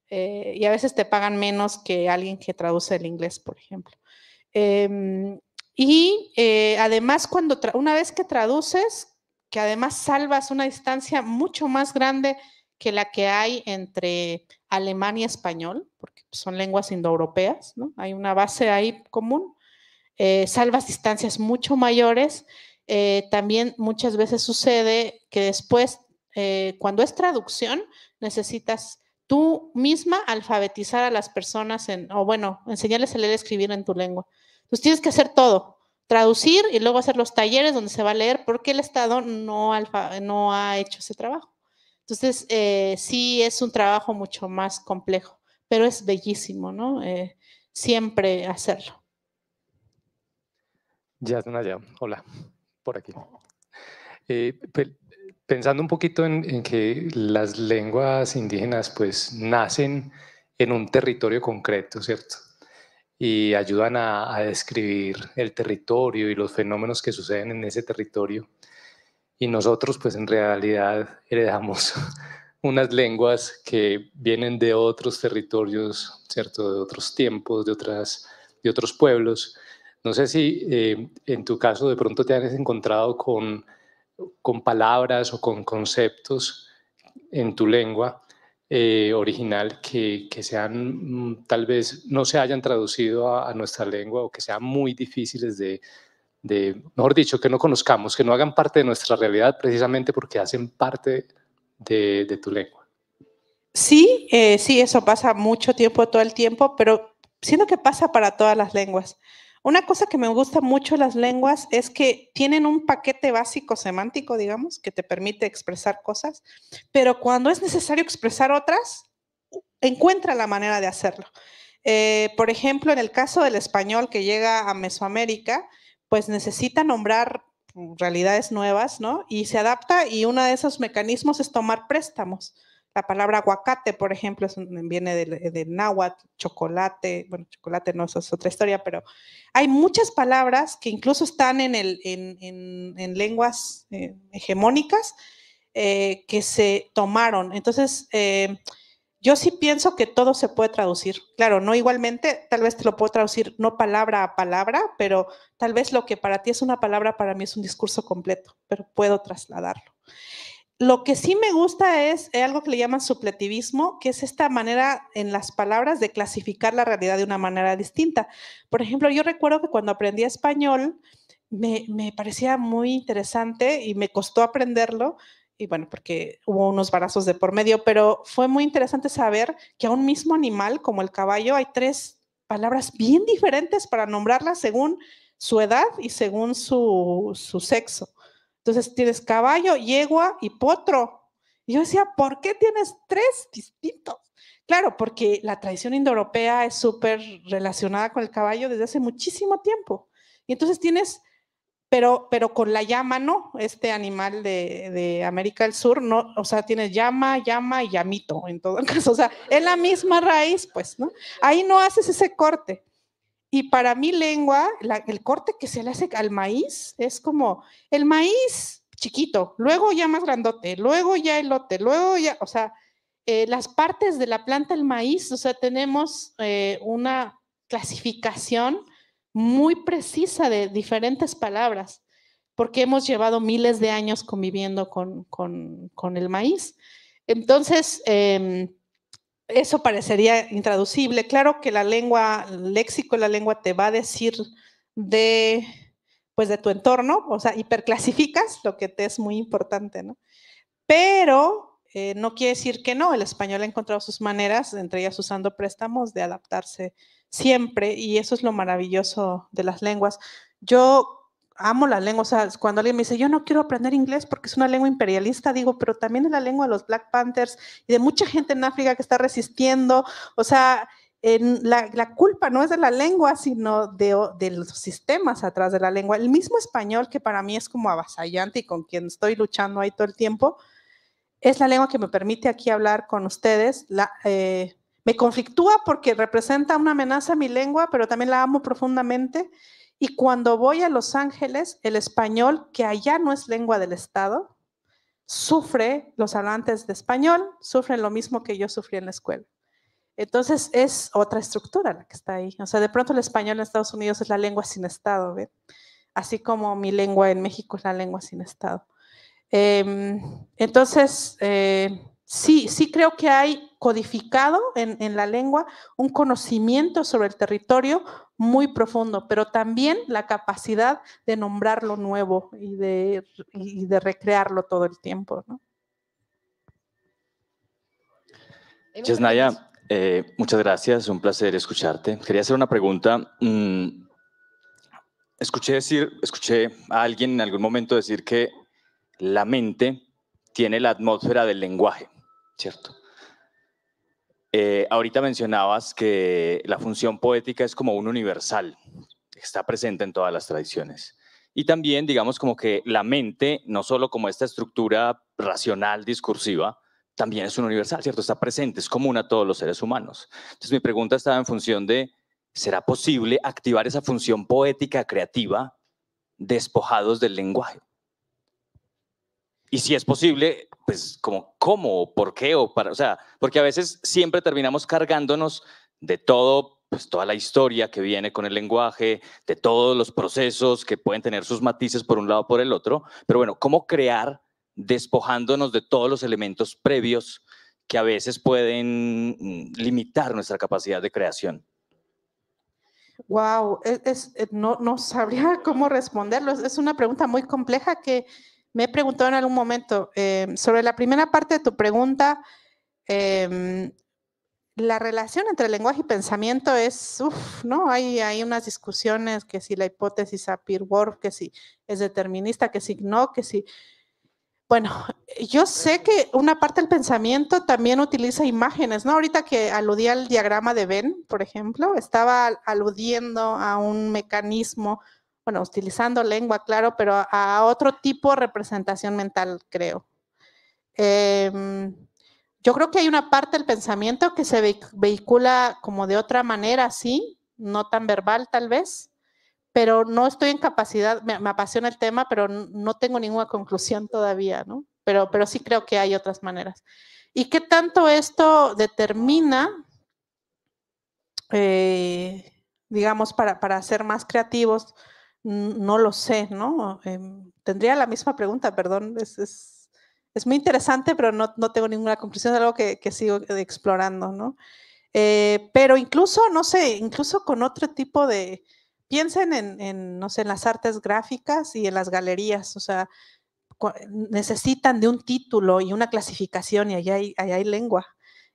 eh, y a veces te pagan menos que alguien que traduce el inglés, por ejemplo. Em, y eh, además, cuando una vez que traduces, que además salvas una distancia mucho más grande que la que hay entre alemán y español, porque son lenguas indoeuropeas, ¿no? Hay una base ahí común. Eh, salvas distancias mucho mayores. también muchas veces sucede que después, cuando es traducción, necesitas tú misma alfabetizar a las personas en, o bueno, enseñarles a leer y escribir en tu lengua. Entonces tienes que hacer todo, traducir y luego hacer los talleres donde se va a leer porque el Estado no, no ha hecho ese trabajo. Entonces, eh, sí es un trabajo mucho más complejo, pero es bellísimo, ¿no? Eh, siempre hacerlo. Ya, ya, hola, por aquí. Eh, Pensando un poquito en, que las lenguas indígenas pues nacen en un territorio concreto, ¿cierto? Y ayudan a, describir el territorio y los fenómenos que suceden en ese territorio. Y nosotros pues en realidad heredamos unas lenguas que vienen de otros territorios, ¿cierto? De otros tiempos, de, otras, de otros pueblos. No sé si eh, en tu caso de pronto te has encontrado con con palabras o con conceptos en tu lengua eh, original que, que, sean mm, tal vez no se hayan traducido a, nuestra lengua o que sean muy difíciles de, de, mejor dicho, que no conozcamos, que no hagan parte de nuestra realidad precisamente porque hacen parte de, de tu lengua. Sí, eh, sí, eso pasa mucho tiempo, todo el tiempo, pero siento que pasa para todas las lenguas. Una cosa que me gusta mucho las lenguas es que tienen un paquete básico semántico, digamos, que te permite expresar cosas, pero cuando es necesario expresar otras, encuentra la manera de hacerlo. Eh, por ejemplo, en el caso del español que llega a Mesoamérica, pues necesita nombrar realidades nuevas, ¿no? Y se adapta y uno de esos mecanismos es tomar préstamos. La palabra aguacate, por ejemplo, viene eh, del, náhuatl, chocolate, bueno, chocolate no, es otra historia, pero hay muchas palabras que incluso están en, en, lenguas eh, hegemónicas eh, que se tomaron. Entonces, yo sí pienso que todo se puede traducir. Claro, no igualmente, tal vez te lo puedo traducir no palabra a palabra, pero tal vez lo que para ti es una palabra, para mí es un discurso completo, pero puedo trasladarlo. Lo que sí me gusta es eh, algo que le llaman supletivismo, que es esta manera en las palabras de clasificar la realidad de una manera distinta. Por ejemplo, yo recuerdo que cuando aprendí español me, parecía muy interesante y me costó aprenderlo, y bueno, porque hubo unos barazos de por medio, pero fue muy interesante saber que a un mismo animal, como el caballo, hay tres palabras bien diferentes para nombrarla según su edad y según su sexo. Entonces tienes caballo, yegua y potro. Y yo decía, ¿por qué tienes tres distintos? Claro, porque la tradición indoeuropea es súper relacionada con el caballo desde hace muchísimo tiempo. Y entonces tienes, pero, pero con la llama, ¿no? Este animal de, América del Sur, ¿no? O sea, tienes llama, llama y llamito, en todo caso. O sea, es la misma raíz, pues, ¿no? Ahí no haces ese corte. Y para mi lengua, el corte que se le hace al maíz es como el maíz chiquito, luego ya más grandote, luego ya elote, luego ya, o sea, eh, las partes de la planta del maíz, o sea, tenemos eh, una clasificación muy precisa de diferentes palabras, porque hemos llevado miles de años conviviendo con, el maíz. Entonces, em, eso parecería intraducible. Claro que la lengua, el léxico la lengua te va a decir de, pues de tu entorno, o sea, hiperclasificas, lo que te es muy importante, ¿no? Pero eh, no quiere decir que no, el español ha encontrado sus maneras, entre ellas usando préstamos, de adaptarse siempre, y eso es lo maravilloso de las lenguas. Yo amo la lengua. O sea, cuando alguien me dice, yo no quiero aprender inglés porque es una lengua imperialista, digo, pero también es la lengua de los Black Panthers y de mucha gente en África que está resistiendo. O sea, en la, culpa no es de la lengua, sino de, de, los sistemas atrás de la lengua. El mismo español que para mí es como avasallante y con quien estoy luchando ahí todo el tiempo, es la lengua que me permite aquí hablar con ustedes. La, eh, me conflictúa porque representa una amenaza a mi lengua, pero también la amo profundamente y cuando voy a Los Ángeles, el español, que allá no es lengua del Estado, sufre, los hablantes de español sufren lo mismo que yo sufrí en la escuela. Entonces es otra estructura la que está ahí. O sea, de pronto el español en Estados Unidos es la lengua sin Estado, así como mi lengua en México es la lengua sin Estado. Em, entonces, eh, sí, sí creo que hay codificado en, en, la lengua un conocimiento sobre el territorio, muy profundo, pero también la capacidad de nombrar lo nuevo y de, de recrearlo todo el tiempo. ¿no? Yesnaya, eh, muchas gracias, un placer escucharte. Quería hacer una pregunta. Mm, escuché decir, escuché a alguien en algún momento decir que la mente tiene la atmósfera del lenguaje, ¿cierto? Eh, ahorita mencionabas que la función poética es como un universal, está presente en todas las tradiciones. Y también, digamos, como que la mente, no solo como esta estructura racional discursiva, también es un universal, ¿cierto? Está presente, es común a todos los seres humanos. Entonces, mi pregunta estaba en función de, ¿será posible activar esa función poética creativa despojados del lenguaje? Y si es posible, pues como cómo, por qué o para, o sea, porque a veces siempre terminamos cargándonos de todo, pues toda la historia que viene con el lenguaje, de todos los procesos que pueden tener sus matices por un lado o por el otro, pero bueno, cómo crear despojándonos de todos los elementos previos que a veces pueden mm, limitar nuestra capacidad de creación. Wow, eh, no sabría cómo responderlo. Es una pregunta muy compleja que, me he preguntado en algún momento em, sobre la primera parte de tu pregunta. Em, la relación entre lenguaje y pensamiento es, uff, ¿no? Hay, hay unas discusiones que si la hipótesis Sapir-Whorf, que si es determinista, que si no, que si... Bueno, yo sé que una parte del pensamiento también utiliza imágenes, ¿no? Ahorita que aludí al diagrama de Venn, por ejemplo, estaba aludiendo a un mecanismo bueno, utilizando lengua, claro, pero a, otro tipo de representación mental, creo. Em, yo creo que hay una parte del pensamiento que se vehicula como de otra manera, sí, no tan verbal tal vez, pero no estoy en capacidad, me, apasiona el tema, pero no tengo ninguna conclusión todavía, ¿no? Pero, pero sí creo que hay otras maneras. ¿Y qué tanto esto determina, eh, digamos, para, para ser más creativos? no lo sé, ¿no? Em, tendría la misma pregunta, perdón, es, muy interesante, pero no, tengo ninguna conclusión, es algo que, sigo explorando, ¿no? Eh, pero incluso, no sé, incluso con otro tipo de, piensen en, no sé, en las artes gráficas y en las galerías, o sea, necesitan de un título y una clasificación y ahí hay, hay lengua.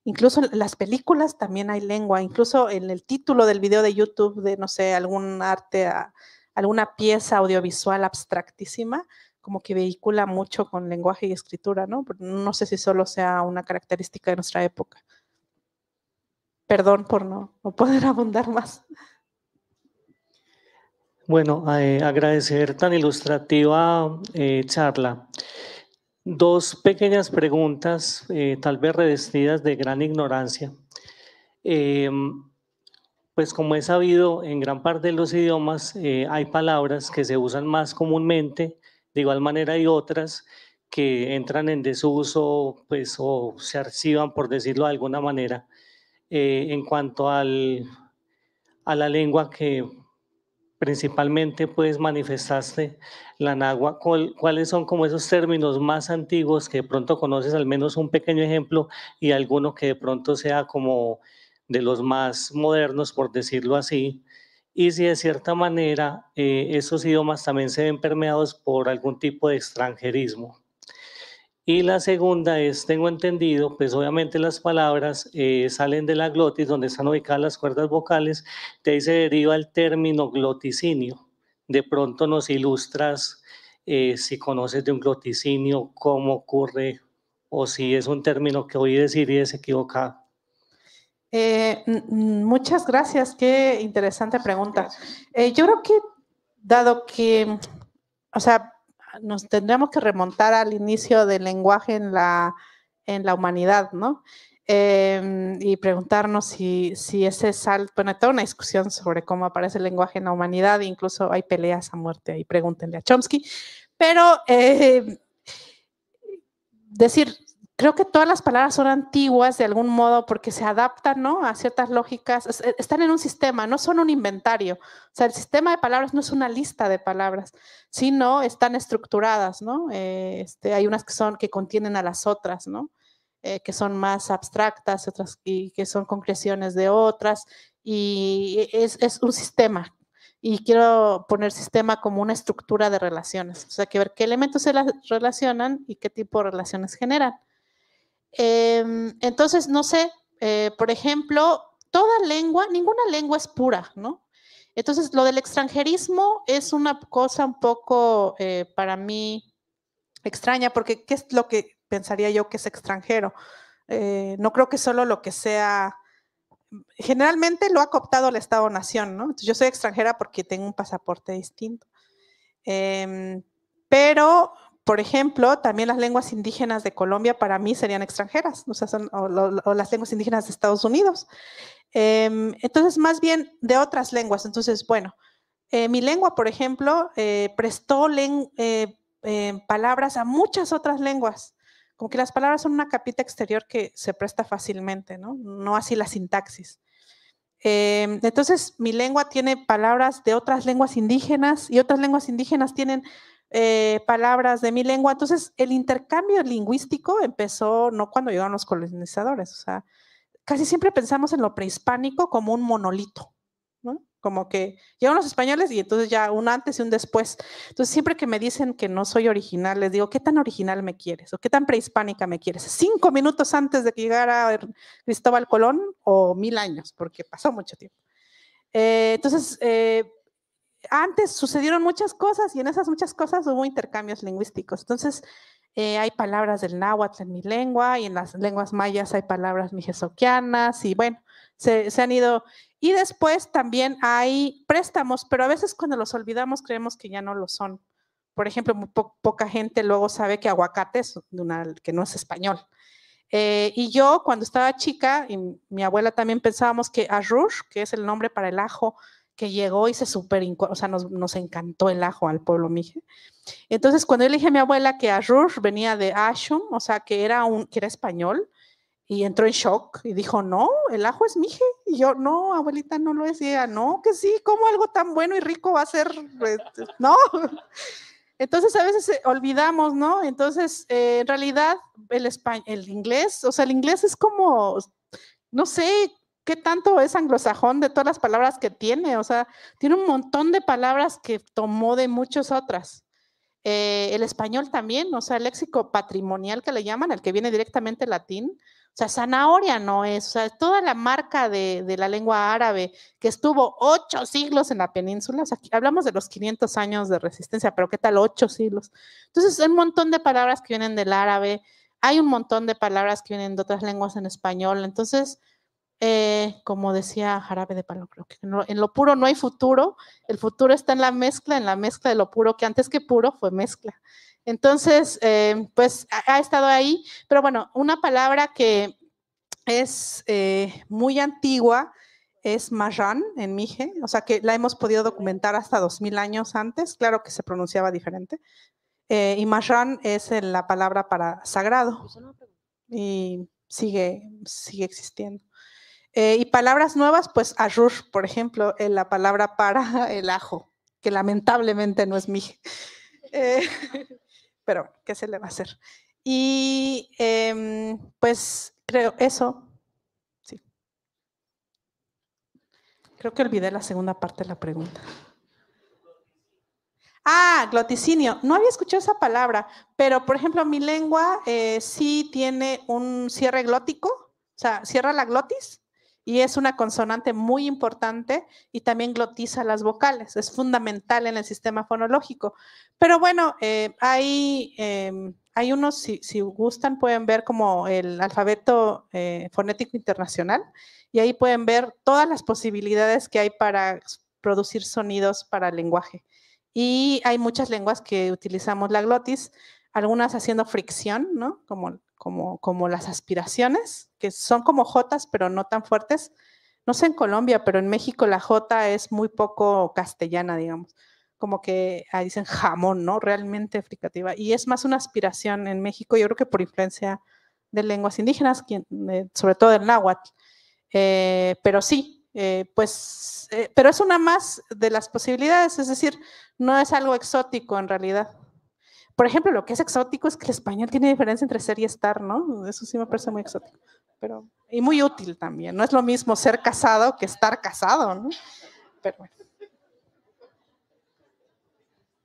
Incluso en las películas también hay lengua, incluso en el título del video de YouTube de, no sé, algún arte... A, alguna pieza audiovisual abstractísima, como que vehicula mucho con lenguaje y escritura, ¿no? No sé si solo sea una característica de nuestra época. Perdón por no, poder abundar más. Bueno, eh, agradecer tan ilustrativa eh, charla. Dos pequeñas preguntas, eh, tal vez revestidas de gran ignorancia. Em, pues como he sabido, en gran parte de los idiomas eh, hay palabras que se usan más comúnmente, de igual manera hay otras que entran en desuso, pues o se archivan, por decirlo de alguna manera, eh, en cuanto al, a la lengua que principalmente pues manifestaste, la nagua, ¿cuáles son como esos términos más antiguos que de pronto conoces, al menos un pequeño ejemplo y alguno que de pronto sea como de los más modernos, por decirlo así, y si de cierta manera eh, esos idiomas también se ven permeados por algún tipo de extranjerismo. Y la segunda es, tengo entendido, pues obviamente las palabras eh, salen de la glotis, donde están ubicadas las cuerdas vocales, de ahí se deriva el término gloticinio. De pronto nos ilustras eh, si conoces de un gloticinio, cómo ocurre, o si es un término que oí decir y es equivocado. Eh, muchas gracias, qué interesante pregunta. Eh, yo creo que dado que, o sea, nos tendríamos que remontar al inicio del lenguaje en la, en la humanidad, ¿no? Em, y preguntarnos si, ese salto, bueno, hay toda una discusión sobre cómo aparece el lenguaje en la humanidad, incluso hay peleas a muerte ahí, pregúntenle a Chomsky, pero eh, decir creo que todas las palabras son antiguas de algún modo porque se adaptan a ciertas lógicas, e, están en un sistema, no son un inventario. O sea, el sistema de palabras no es una lista de palabras, sino están estructuradas, ¿no? Eh, este, hay unas que son que contienen a las otras, ¿no? Eh, que son más abstractas otras, y que son concreciones de otras, y es, es un sistema y quiero poner sistema como una estructura de relaciones. O sea, que ver qué elementos se las relacionan y qué tipo de relaciones generan. Em, entonces, no sé, eh, por ejemplo, toda lengua, ninguna lengua es pura, ¿no? Entonces, lo del extranjerismo es una cosa un poco eh, para mí extraña, porque ¿qué es lo que pensaría yo que es extranjero? Eh, no creo que solo lo que sea generalmente lo ha cooptado el Estado-Nación, ¿no? yo soy extranjera porque tengo un pasaporte distinto. Em, pero por ejemplo, también las lenguas indígenas de Colombia para mí serían extranjeras, o, sea, son, las lenguas indígenas de Estados Unidos. Em, entonces, más bien de otras lenguas. Entonces, bueno, eh, mi lengua, por ejemplo, eh, prestó eh, em, palabras a muchas otras lenguas. Como que las palabras son una capita exterior que se presta fácilmente, ¿no? No así la sintaxis. Em, entonces, mi lengua tiene palabras de otras lenguas indígenas y otras lenguas indígenas tienen eh, palabras de mi lengua. Entonces, el intercambio lingüístico empezó no cuando llegaron los colonizadores, o sea, casi siempre pensamos en lo prehispánico como un monolito, ¿no? Como que llegan los españoles y entonces ya un antes y un después. Entonces, siempre que me dicen que no soy original, les digo, ¿qué tan original me quieres? ¿O qué tan prehispánica me quieres? ¿Cinco minutos antes de que llegara Cristóbal Colón o mil años? Porque pasó mucho tiempo. Eh, entonces, eh, antes sucedieron muchas cosas y en esas muchas cosas hubo intercambios lingüísticos. Entonces, eh, hay palabras del náhuatl en mi lengua y en las lenguas mayas hay palabras mijesoquianas y bueno, se, han ido. Y después también hay préstamos, pero a veces cuando los olvidamos creemos que ya no lo son. Por ejemplo, poca gente luego sabe que aguacate es una, que no es español. Eh, y yo cuando estaba chica, y mi abuela también pensábamos que arrush, que es el nombre para el ajo, que llegó y se super, o sea, nos, nos, encantó el ajo al pueblo mije. Entonces, cuando yo le dije a mi abuela que Arrur venía de Ashum, o sea, que era, un, que era español, y entró en shock y dijo, no, el ajo es mije. Y yo, no, abuelita, no lo decía, no, que sí, ¿cómo algo tan bueno y rico va a ser? Este, no. Entonces a veces eh, olvidamos, ¿no? Entonces, eh, en realidad, el, el inglés, o sea, el inglés es como, no sé, ¿qué tanto es anglosajón de todas las palabras que tiene? O sea, tiene un montón de palabras que tomó de muchas otras. Eh, el español también, o sea, el léxico patrimonial que le llaman, el que viene directamente latín. O sea, zanahoria no es, o sea, toda la marca de, la lengua árabe que estuvo ocho siglos en la península, o sea, aquí hablamos de los 500 años de resistencia, pero ¿qué tal ocho siglos? Entonces, hay un montón de palabras que vienen del árabe, hay un montón de palabras que vienen de otras lenguas en español, entonces, eh, como decía Jarabe de Palo, creo que en lo, puro no hay futuro, el futuro está en la mezcla, en la mezcla de lo puro, que antes que puro fue mezcla. Entonces, em, pues ha, estado ahí, pero bueno, una palabra que es eh, muy antigua es marran en Mije, o sea que la hemos podido documentar hasta 2000 años antes, claro que se pronunciaba diferente, eh, y marran es la palabra para sagrado pues, y sigue, sigue existiendo. Eh, y palabras nuevas, pues arrur, por ejemplo, eh, la palabra para el ajo, que lamentablemente no es mi. Eh, pero, ¿qué se le va a hacer? Y em, pues creo eso. Sí. Creo que olvidé la segunda parte de la pregunta. Ah, gloticinio. No había escuchado esa palabra, pero por ejemplo, mi lengua sí tiene un cierre glótico, o sea, cierra la glotis y es una consonante muy importante y también glotiza las vocales. Es fundamental en el sistema fonológico. Pero bueno, eh, hay, em, hay unos, si, gustan, pueden ver como el alfabeto eh, fonético internacional y ahí pueden ver todas las posibilidades que hay para producir sonidos para el lenguaje. Y hay muchas lenguas que utilizamos la glotis, algunas haciendo fricción, ¿no? Como, como, las aspiraciones, que son como jotas, pero no tan fuertes. No sé en Colombia, pero en México la jota es muy poco castellana, digamos. Como que ahí dicen jamón, ¿no? Realmente fricativa. Y es más una aspiración en México, yo creo que por influencia de lenguas indígenas, eh, sobre todo del náhuatl. Eh, pero sí, eh, pues, pero es una más de las posibilidades, es decir, no es algo exótico en realidad. Por ejemplo, lo que es exótico es que el español tiene diferencia entre ser y estar, ¿no? Eso sí me parece muy exótico. Pero, y muy útil también. No es lo mismo ser casado que estar casado, ¿no? Pero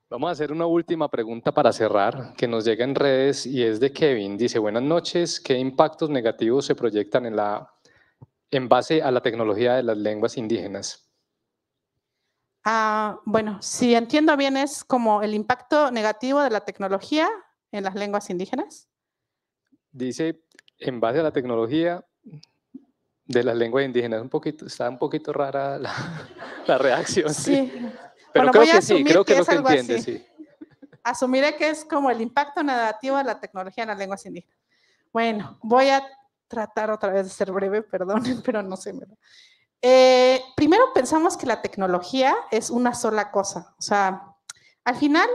Vamos a hacer una última pregunta para cerrar, que nos llega en redes y es de Kevin. Dice, buenas noches, ¿qué impactos negativos se proyectan en, la, en base a la tecnología de las lenguas indígenas? Ah, bueno, si entiendo bien, es como el impacto negativo de la tecnología en las lenguas indígenas. Dice, en base a la tecnología de las lenguas indígenas, un poquito, está un poquito rara la, reacción. Sí. Pero creo que sí, creo que, es lo entiende, Asumiré que es como el impacto negativo de la tecnología en las lenguas indígenas. Bueno, voy a tratar otra vez de ser breve, perdón, pero no se me eh, primero pensamos que la tecnología es una sola cosa. O sea, al final,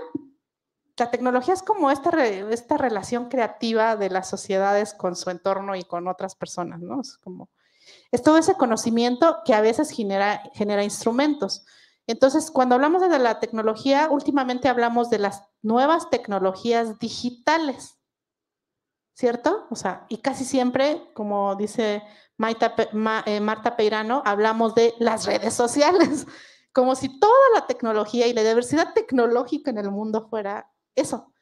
la tecnología es como esta, esta relación creativa de las sociedades con su entorno y con otras personas, ¿no? Es como, es todo ese conocimiento que a veces genera, genera instrumentos. Entonces, cuando hablamos de la tecnología, últimamente hablamos de las nuevas tecnologías digitales, ¿cierto? O sea, y casi siempre, como dice eh, Marta Peirano, hablamos de las redes sociales, como si toda la tecnología y la diversidad tecnológica en el mundo fuera eso.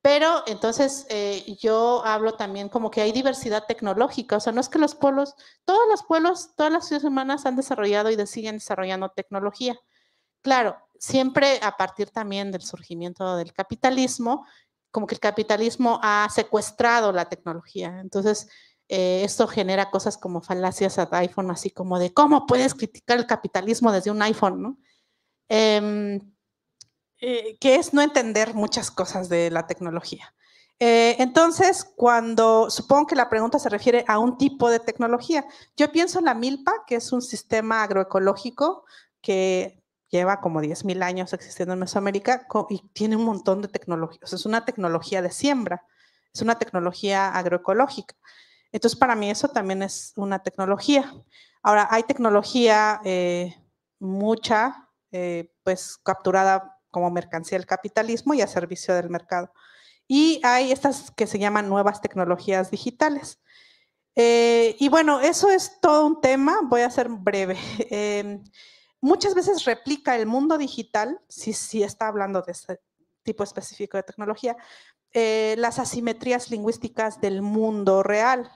Pero entonces eh, yo hablo también como que hay diversidad tecnológica, o sea, no es que los pueblos, todos los pueblos, todas las ciudades humanas han desarrollado y siguen desarrollando tecnología. Claro, siempre a partir también del surgimiento del capitalismo, como que el capitalismo ha secuestrado la tecnología. Entonces, eh, esto genera cosas como falacias a iPhone, así como de cómo puedes criticar el capitalismo desde un iPhone, ¿no? Em, eh, que es no entender muchas cosas de la tecnología. Eh, entonces, cuando supongo que la pregunta se refiere a un tipo de tecnología, yo pienso en la milpa, que es un sistema agroecológico que lleva como 10.000 años existiendo en Mesoamérica y tiene un montón de tecnologías. es una tecnología de siembra, es una tecnología agroecológica. Entonces, para mí eso también es una tecnología. Ahora, hay tecnología eh, mucha, eh, pues capturada como mercancía del capitalismo y a servicio del mercado. Y hay estas que se llaman nuevas tecnologías digitales. Eh, y bueno, eso es todo un tema, voy a ser breve. Em, muchas veces replica el mundo digital, si, si está hablando de ese tipo específico de tecnología, eh, las asimetrías lingüísticas del mundo real.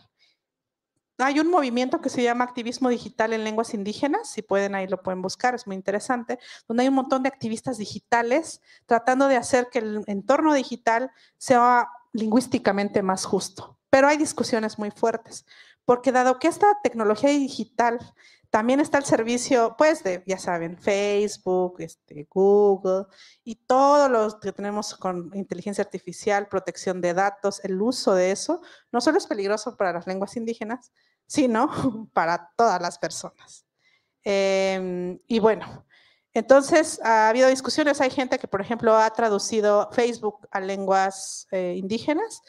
Hay un movimiento que se llama activismo digital en lenguas indígenas, si pueden ahí lo pueden buscar, es muy interesante, donde hay un montón de activistas digitales tratando de hacer que el entorno digital sea lingüísticamente más justo. Pero hay discusiones muy fuertes, porque dado que esta tecnología digital también está el servicio, pues, de, ya saben, Facebook, este, Google y todos los que tenemos con inteligencia artificial, protección de datos, el uso de eso, no solo es peligroso para las lenguas indígenas, sino para todas las personas. Em, y bueno, entonces ha habido discusiones, hay gente que, por ejemplo, ha traducido Facebook a lenguas eh, indígenas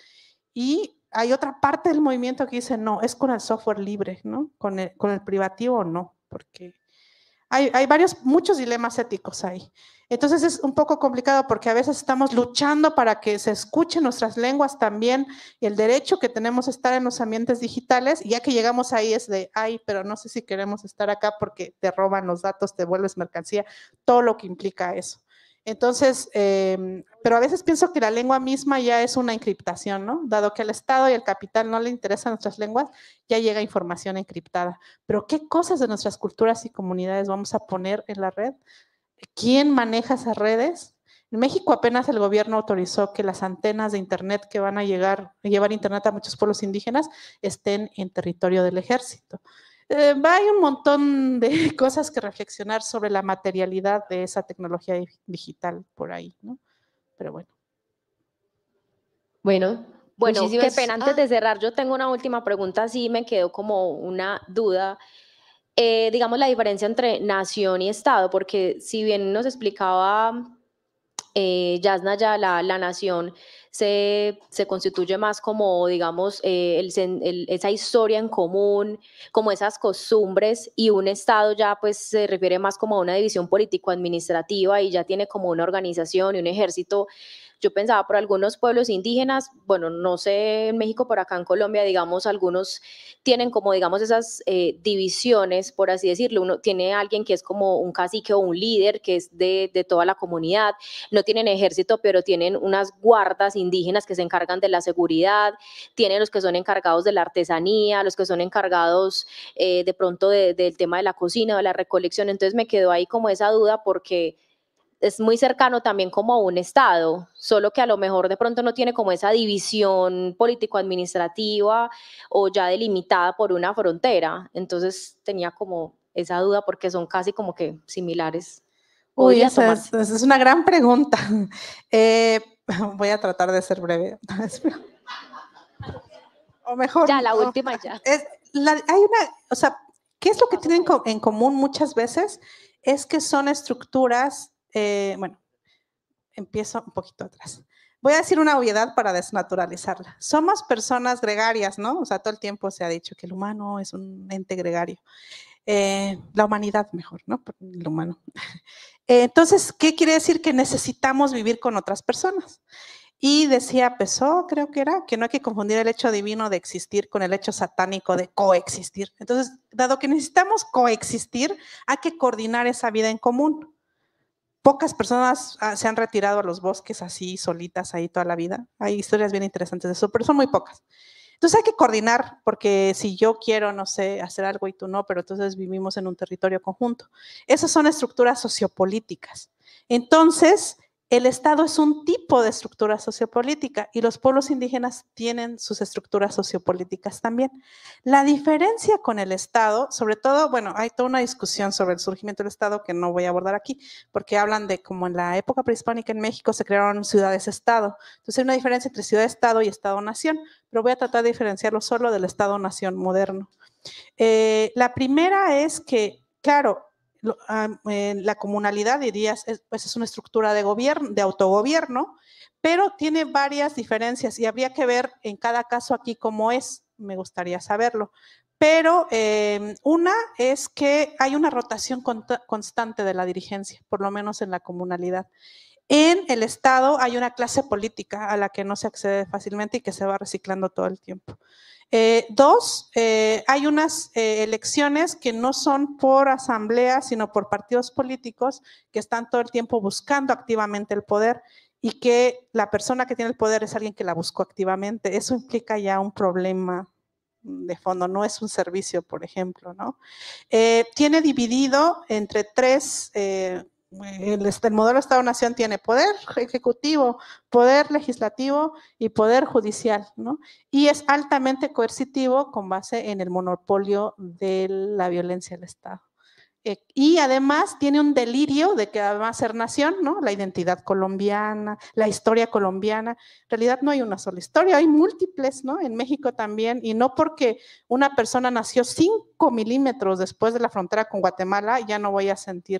y hay otra parte del movimiento que dice, no, es con el software libre, ¿no? Con el, privativo o privativo no, porque hay, varios, muchos dilemas éticos ahí. Entonces es un poco complicado porque a veces estamos luchando para que se escuchen nuestras lenguas también y el derecho que tenemos a estar en los ambientes digitales. ya que llegamos ahí es de, ay, pero no sé si queremos estar acá porque te roban los datos, te vuelves mercancía, todo lo que implica eso. Entonces, em, pero a veces pienso que la lengua misma ya es una encriptación, ¿no? Dado que al Estado y al capital no le interesan nuestras lenguas, ya llega información encriptada. Pero ¿qué cosas de nuestras culturas y comunidades vamos a poner en la red? ¿Quién maneja esas redes? En México apenas el gobierno autorizó que las antenas de Internet que van a llegar, llevar Internet a muchos pueblos indígenas estén en territorio del ejército. Eh, hay un montón de cosas que reflexionar sobre la materialidad de esa tecnología digital por ahí, ¿no? Pero bueno. Bueno, bueno, qué pena. Antes ah. de cerrar, yo tengo una última pregunta, sí me quedó como una duda. Eh, digamos la diferencia entre nación y Estado, porque si bien nos explicaba eh, Yasna ya la, la nación se, se, constituye más como, digamos, eh, esa historia en común, como esas costumbres, y un Estado ya pues se refiere más como a una división político-administrativa y ya tiene como una organización y un ejército yo pensaba por algunos pueblos indígenas, bueno, no sé en México, por acá en Colombia, digamos, algunos tienen como, digamos, esas eh, divisiones, por así decirlo. Uno tiene alguien que es como un cacique o un líder que es de, toda la comunidad. No tienen ejército, pero tienen unas guardas indígenas que se encargan de la seguridad. Tienen los que son encargados de la artesanía, los que son encargados eh, de pronto del tema de la cocina, de la recolección. Entonces me quedó ahí como esa duda porque es muy cercano también como a un Estado, solo que a lo mejor de pronto no tiene como esa división político-administrativa o ya delimitada por una frontera. Entonces tenía como esa duda porque son casi como que similares. Uy, esa es, es, una gran pregunta. Eh, voy a tratar de ser breve. o mejor. Ya, la última ya. hay una, o sea, ¿qué es lo que tienen en común muchas veces? Es que son estructuras eh, bueno, empiezo un poquito atrás. Voy a decir una obviedad para desnaturalizarla. Somos personas gregarias, ¿no? O sea, todo el tiempo se ha dicho que el humano es un ente gregario. Eh, la humanidad mejor, ¿no? El humano. Eh, entonces, ¿qué quiere decir que necesitamos vivir con otras personas? Y decía Pesó, creo que era, que no hay que confundir el hecho divino de existir con el hecho satánico de coexistir. Entonces, dado que necesitamos coexistir, hay que coordinar esa vida en común pocas personas ah, se han retirado a los bosques así solitas ahí toda la vida. Hay historias bien interesantes de eso, pero son muy pocas. Entonces hay que coordinar, porque si yo quiero, no sé, hacer algo y tú no, pero entonces vivimos en un territorio conjunto. Esas son estructuras sociopolíticas. Entonces, el Estado es un tipo de estructura sociopolítica y los pueblos indígenas tienen sus estructuras sociopolíticas también. La diferencia con el Estado, sobre todo, bueno, hay toda una discusión sobre el surgimiento del Estado que no voy a abordar aquí, porque hablan de como en la época prehispánica en México se crearon ciudades-estado. Entonces hay una diferencia entre ciudad-estado y Estado-nación, pero voy a tratar de diferenciarlo solo del Estado-nación moderno. Eh, la primera es que, claro, Ah, la comunalidad, dirías, es, pues es una estructura de gobierno, de autogobierno, pero tiene varias diferencias y habría que ver en cada caso aquí cómo es, me gustaría saberlo. Pero eh, una es que hay una rotación constante de la dirigencia, por lo menos en la comunalidad. En el Estado hay una clase política a la que no se accede fácilmente y que se va reciclando todo el tiempo. Eh, dos, eh, hay unas eh, elecciones que no son por asamblea, sino por partidos políticos que están todo el tiempo buscando activamente el poder y que la persona que tiene el poder es alguien que la buscó activamente. Eso implica ya un problema de fondo, no es un servicio, por ejemplo, ¿no? tiene dividido entre tres este, el, modelo Estado-Nación tiene poder ejecutivo, poder legislativo y poder judicial, ¿no? Y es altamente coercitivo con base en el monopolio de la violencia del Estado. Eh, y además tiene un delirio de que además a ser nación, ¿no? La identidad colombiana, la historia colombiana. En realidad no hay una sola historia, hay múltiples, ¿no? En México también, y no porque una persona nació cinco milímetros después de la frontera con Guatemala, ya no voy a sentir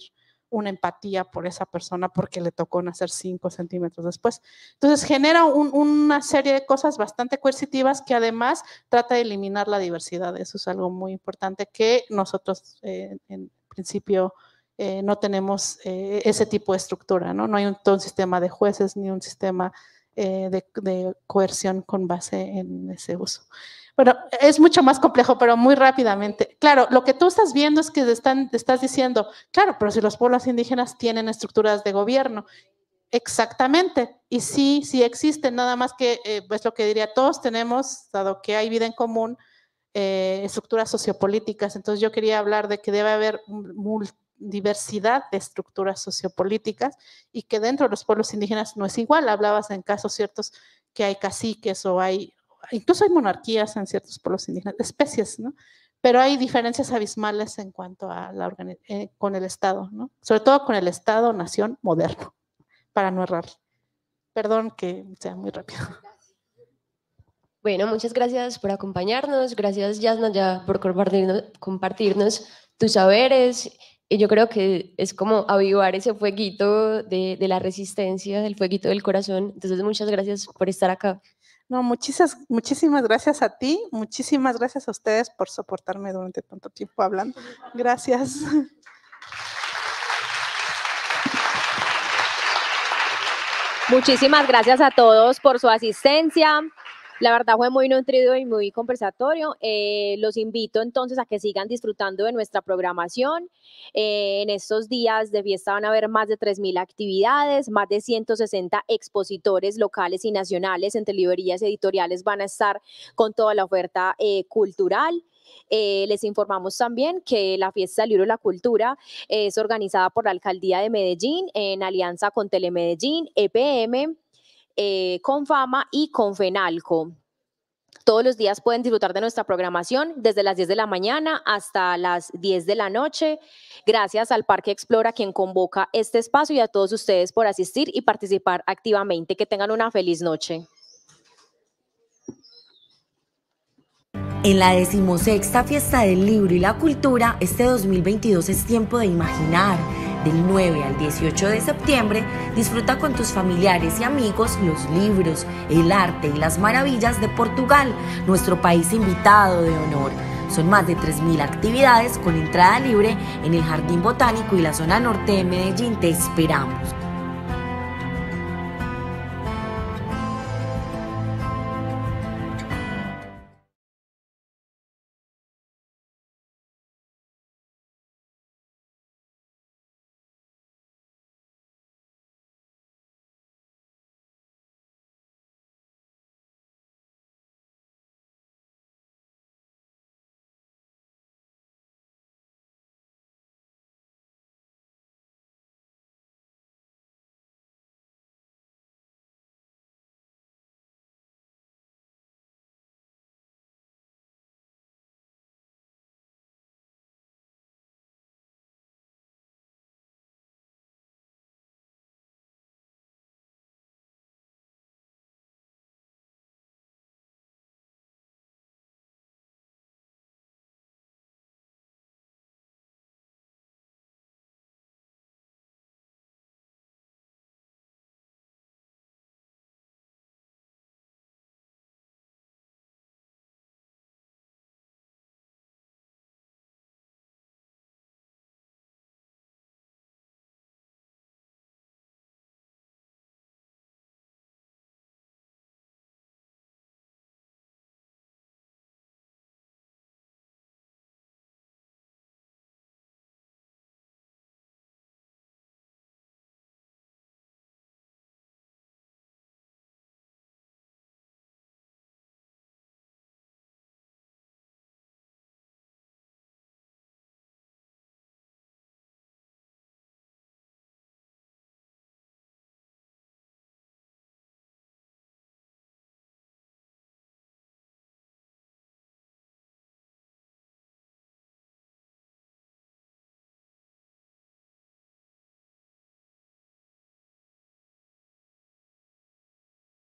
una empatía por esa persona porque le tocó nacer cinco centímetros después. Entonces genera una serie de cosas bastante coercitivas que además trata de eliminar la diversidad. Eso es algo muy importante que nosotros eh, en principio... Eh, no tenemos eh, ese tipo de estructura, ¿no? No hay un, sistema de jueces ni un sistema de, de, coerción con base en ese uso. Bueno, es mucho más complejo, pero muy rápidamente. Claro, lo que tú estás viendo es que están, estás diciendo, claro, pero si los pueblos indígenas tienen estructuras de gobierno. Exactamente, y sí, sí existen, nada más que, eh, pues lo que diría, todos tenemos, dado que hay vida en común, eh, estructuras sociopolíticas. Entonces yo quería hablar de que debe haber diversidad de estructuras sociopolíticas y que dentro de los pueblos indígenas no es igual. Hablabas en casos ciertos que hay caciques o hay incluso hay monarquías en ciertos pueblos indígenas, especies, ¿no? Pero hay diferencias abismales en cuanto a la organización, eh, con el Estado, ¿no? Sobre todo con el Estado-nación moderno, para no errar. Perdón que sea muy rápido. Bueno, muchas gracias por acompañarnos, gracias Yasna ya por compartirnos, compartirnos tus saberes y yo creo que es como avivar ese fueguito de, de la resistencia, el fueguito del corazón. Entonces, muchas gracias por estar acá. No, muchísimas, muchísimas gracias a ti, muchísimas gracias a ustedes por soportarme durante tanto tiempo hablando. Gracias. Muchísimas gracias a todos por su asistencia. La verdad fue muy nutrido y muy conversatorio. Eh, los invito entonces a que sigan disfrutando de nuestra programación. Eh, en estos días de fiesta van a haber más de 3.000 actividades, más de 160 expositores locales y nacionales entre librerías editoriales van a estar con toda la oferta eh, cultural. les informamos también que la fiesta del libro y la cultura es organizada por la alcaldía de Medellín en alianza con Telemedellín, EPM, eh, con Fama y con Fenalco. Todos los días pueden disfrutar de nuestra programación desde las 10 de la mañana hasta las 10 de la noche. Gracias al Parque Explora quien convoca este espacio y a todos ustedes por asistir y participar activamente. Que tengan una feliz noche. En la decimosexta Fiesta del Libro y la Cultura, este 2022 es tiempo de imaginar del 9 al 18 de septiembre, disfruta con tus familiares y amigos los libros, el arte y las maravillas de Portugal, nuestro país invitado de honor. Son más de 3.000 actividades con entrada libre en el Jardín Botánico y la zona norte de Medellín. Te esperamos.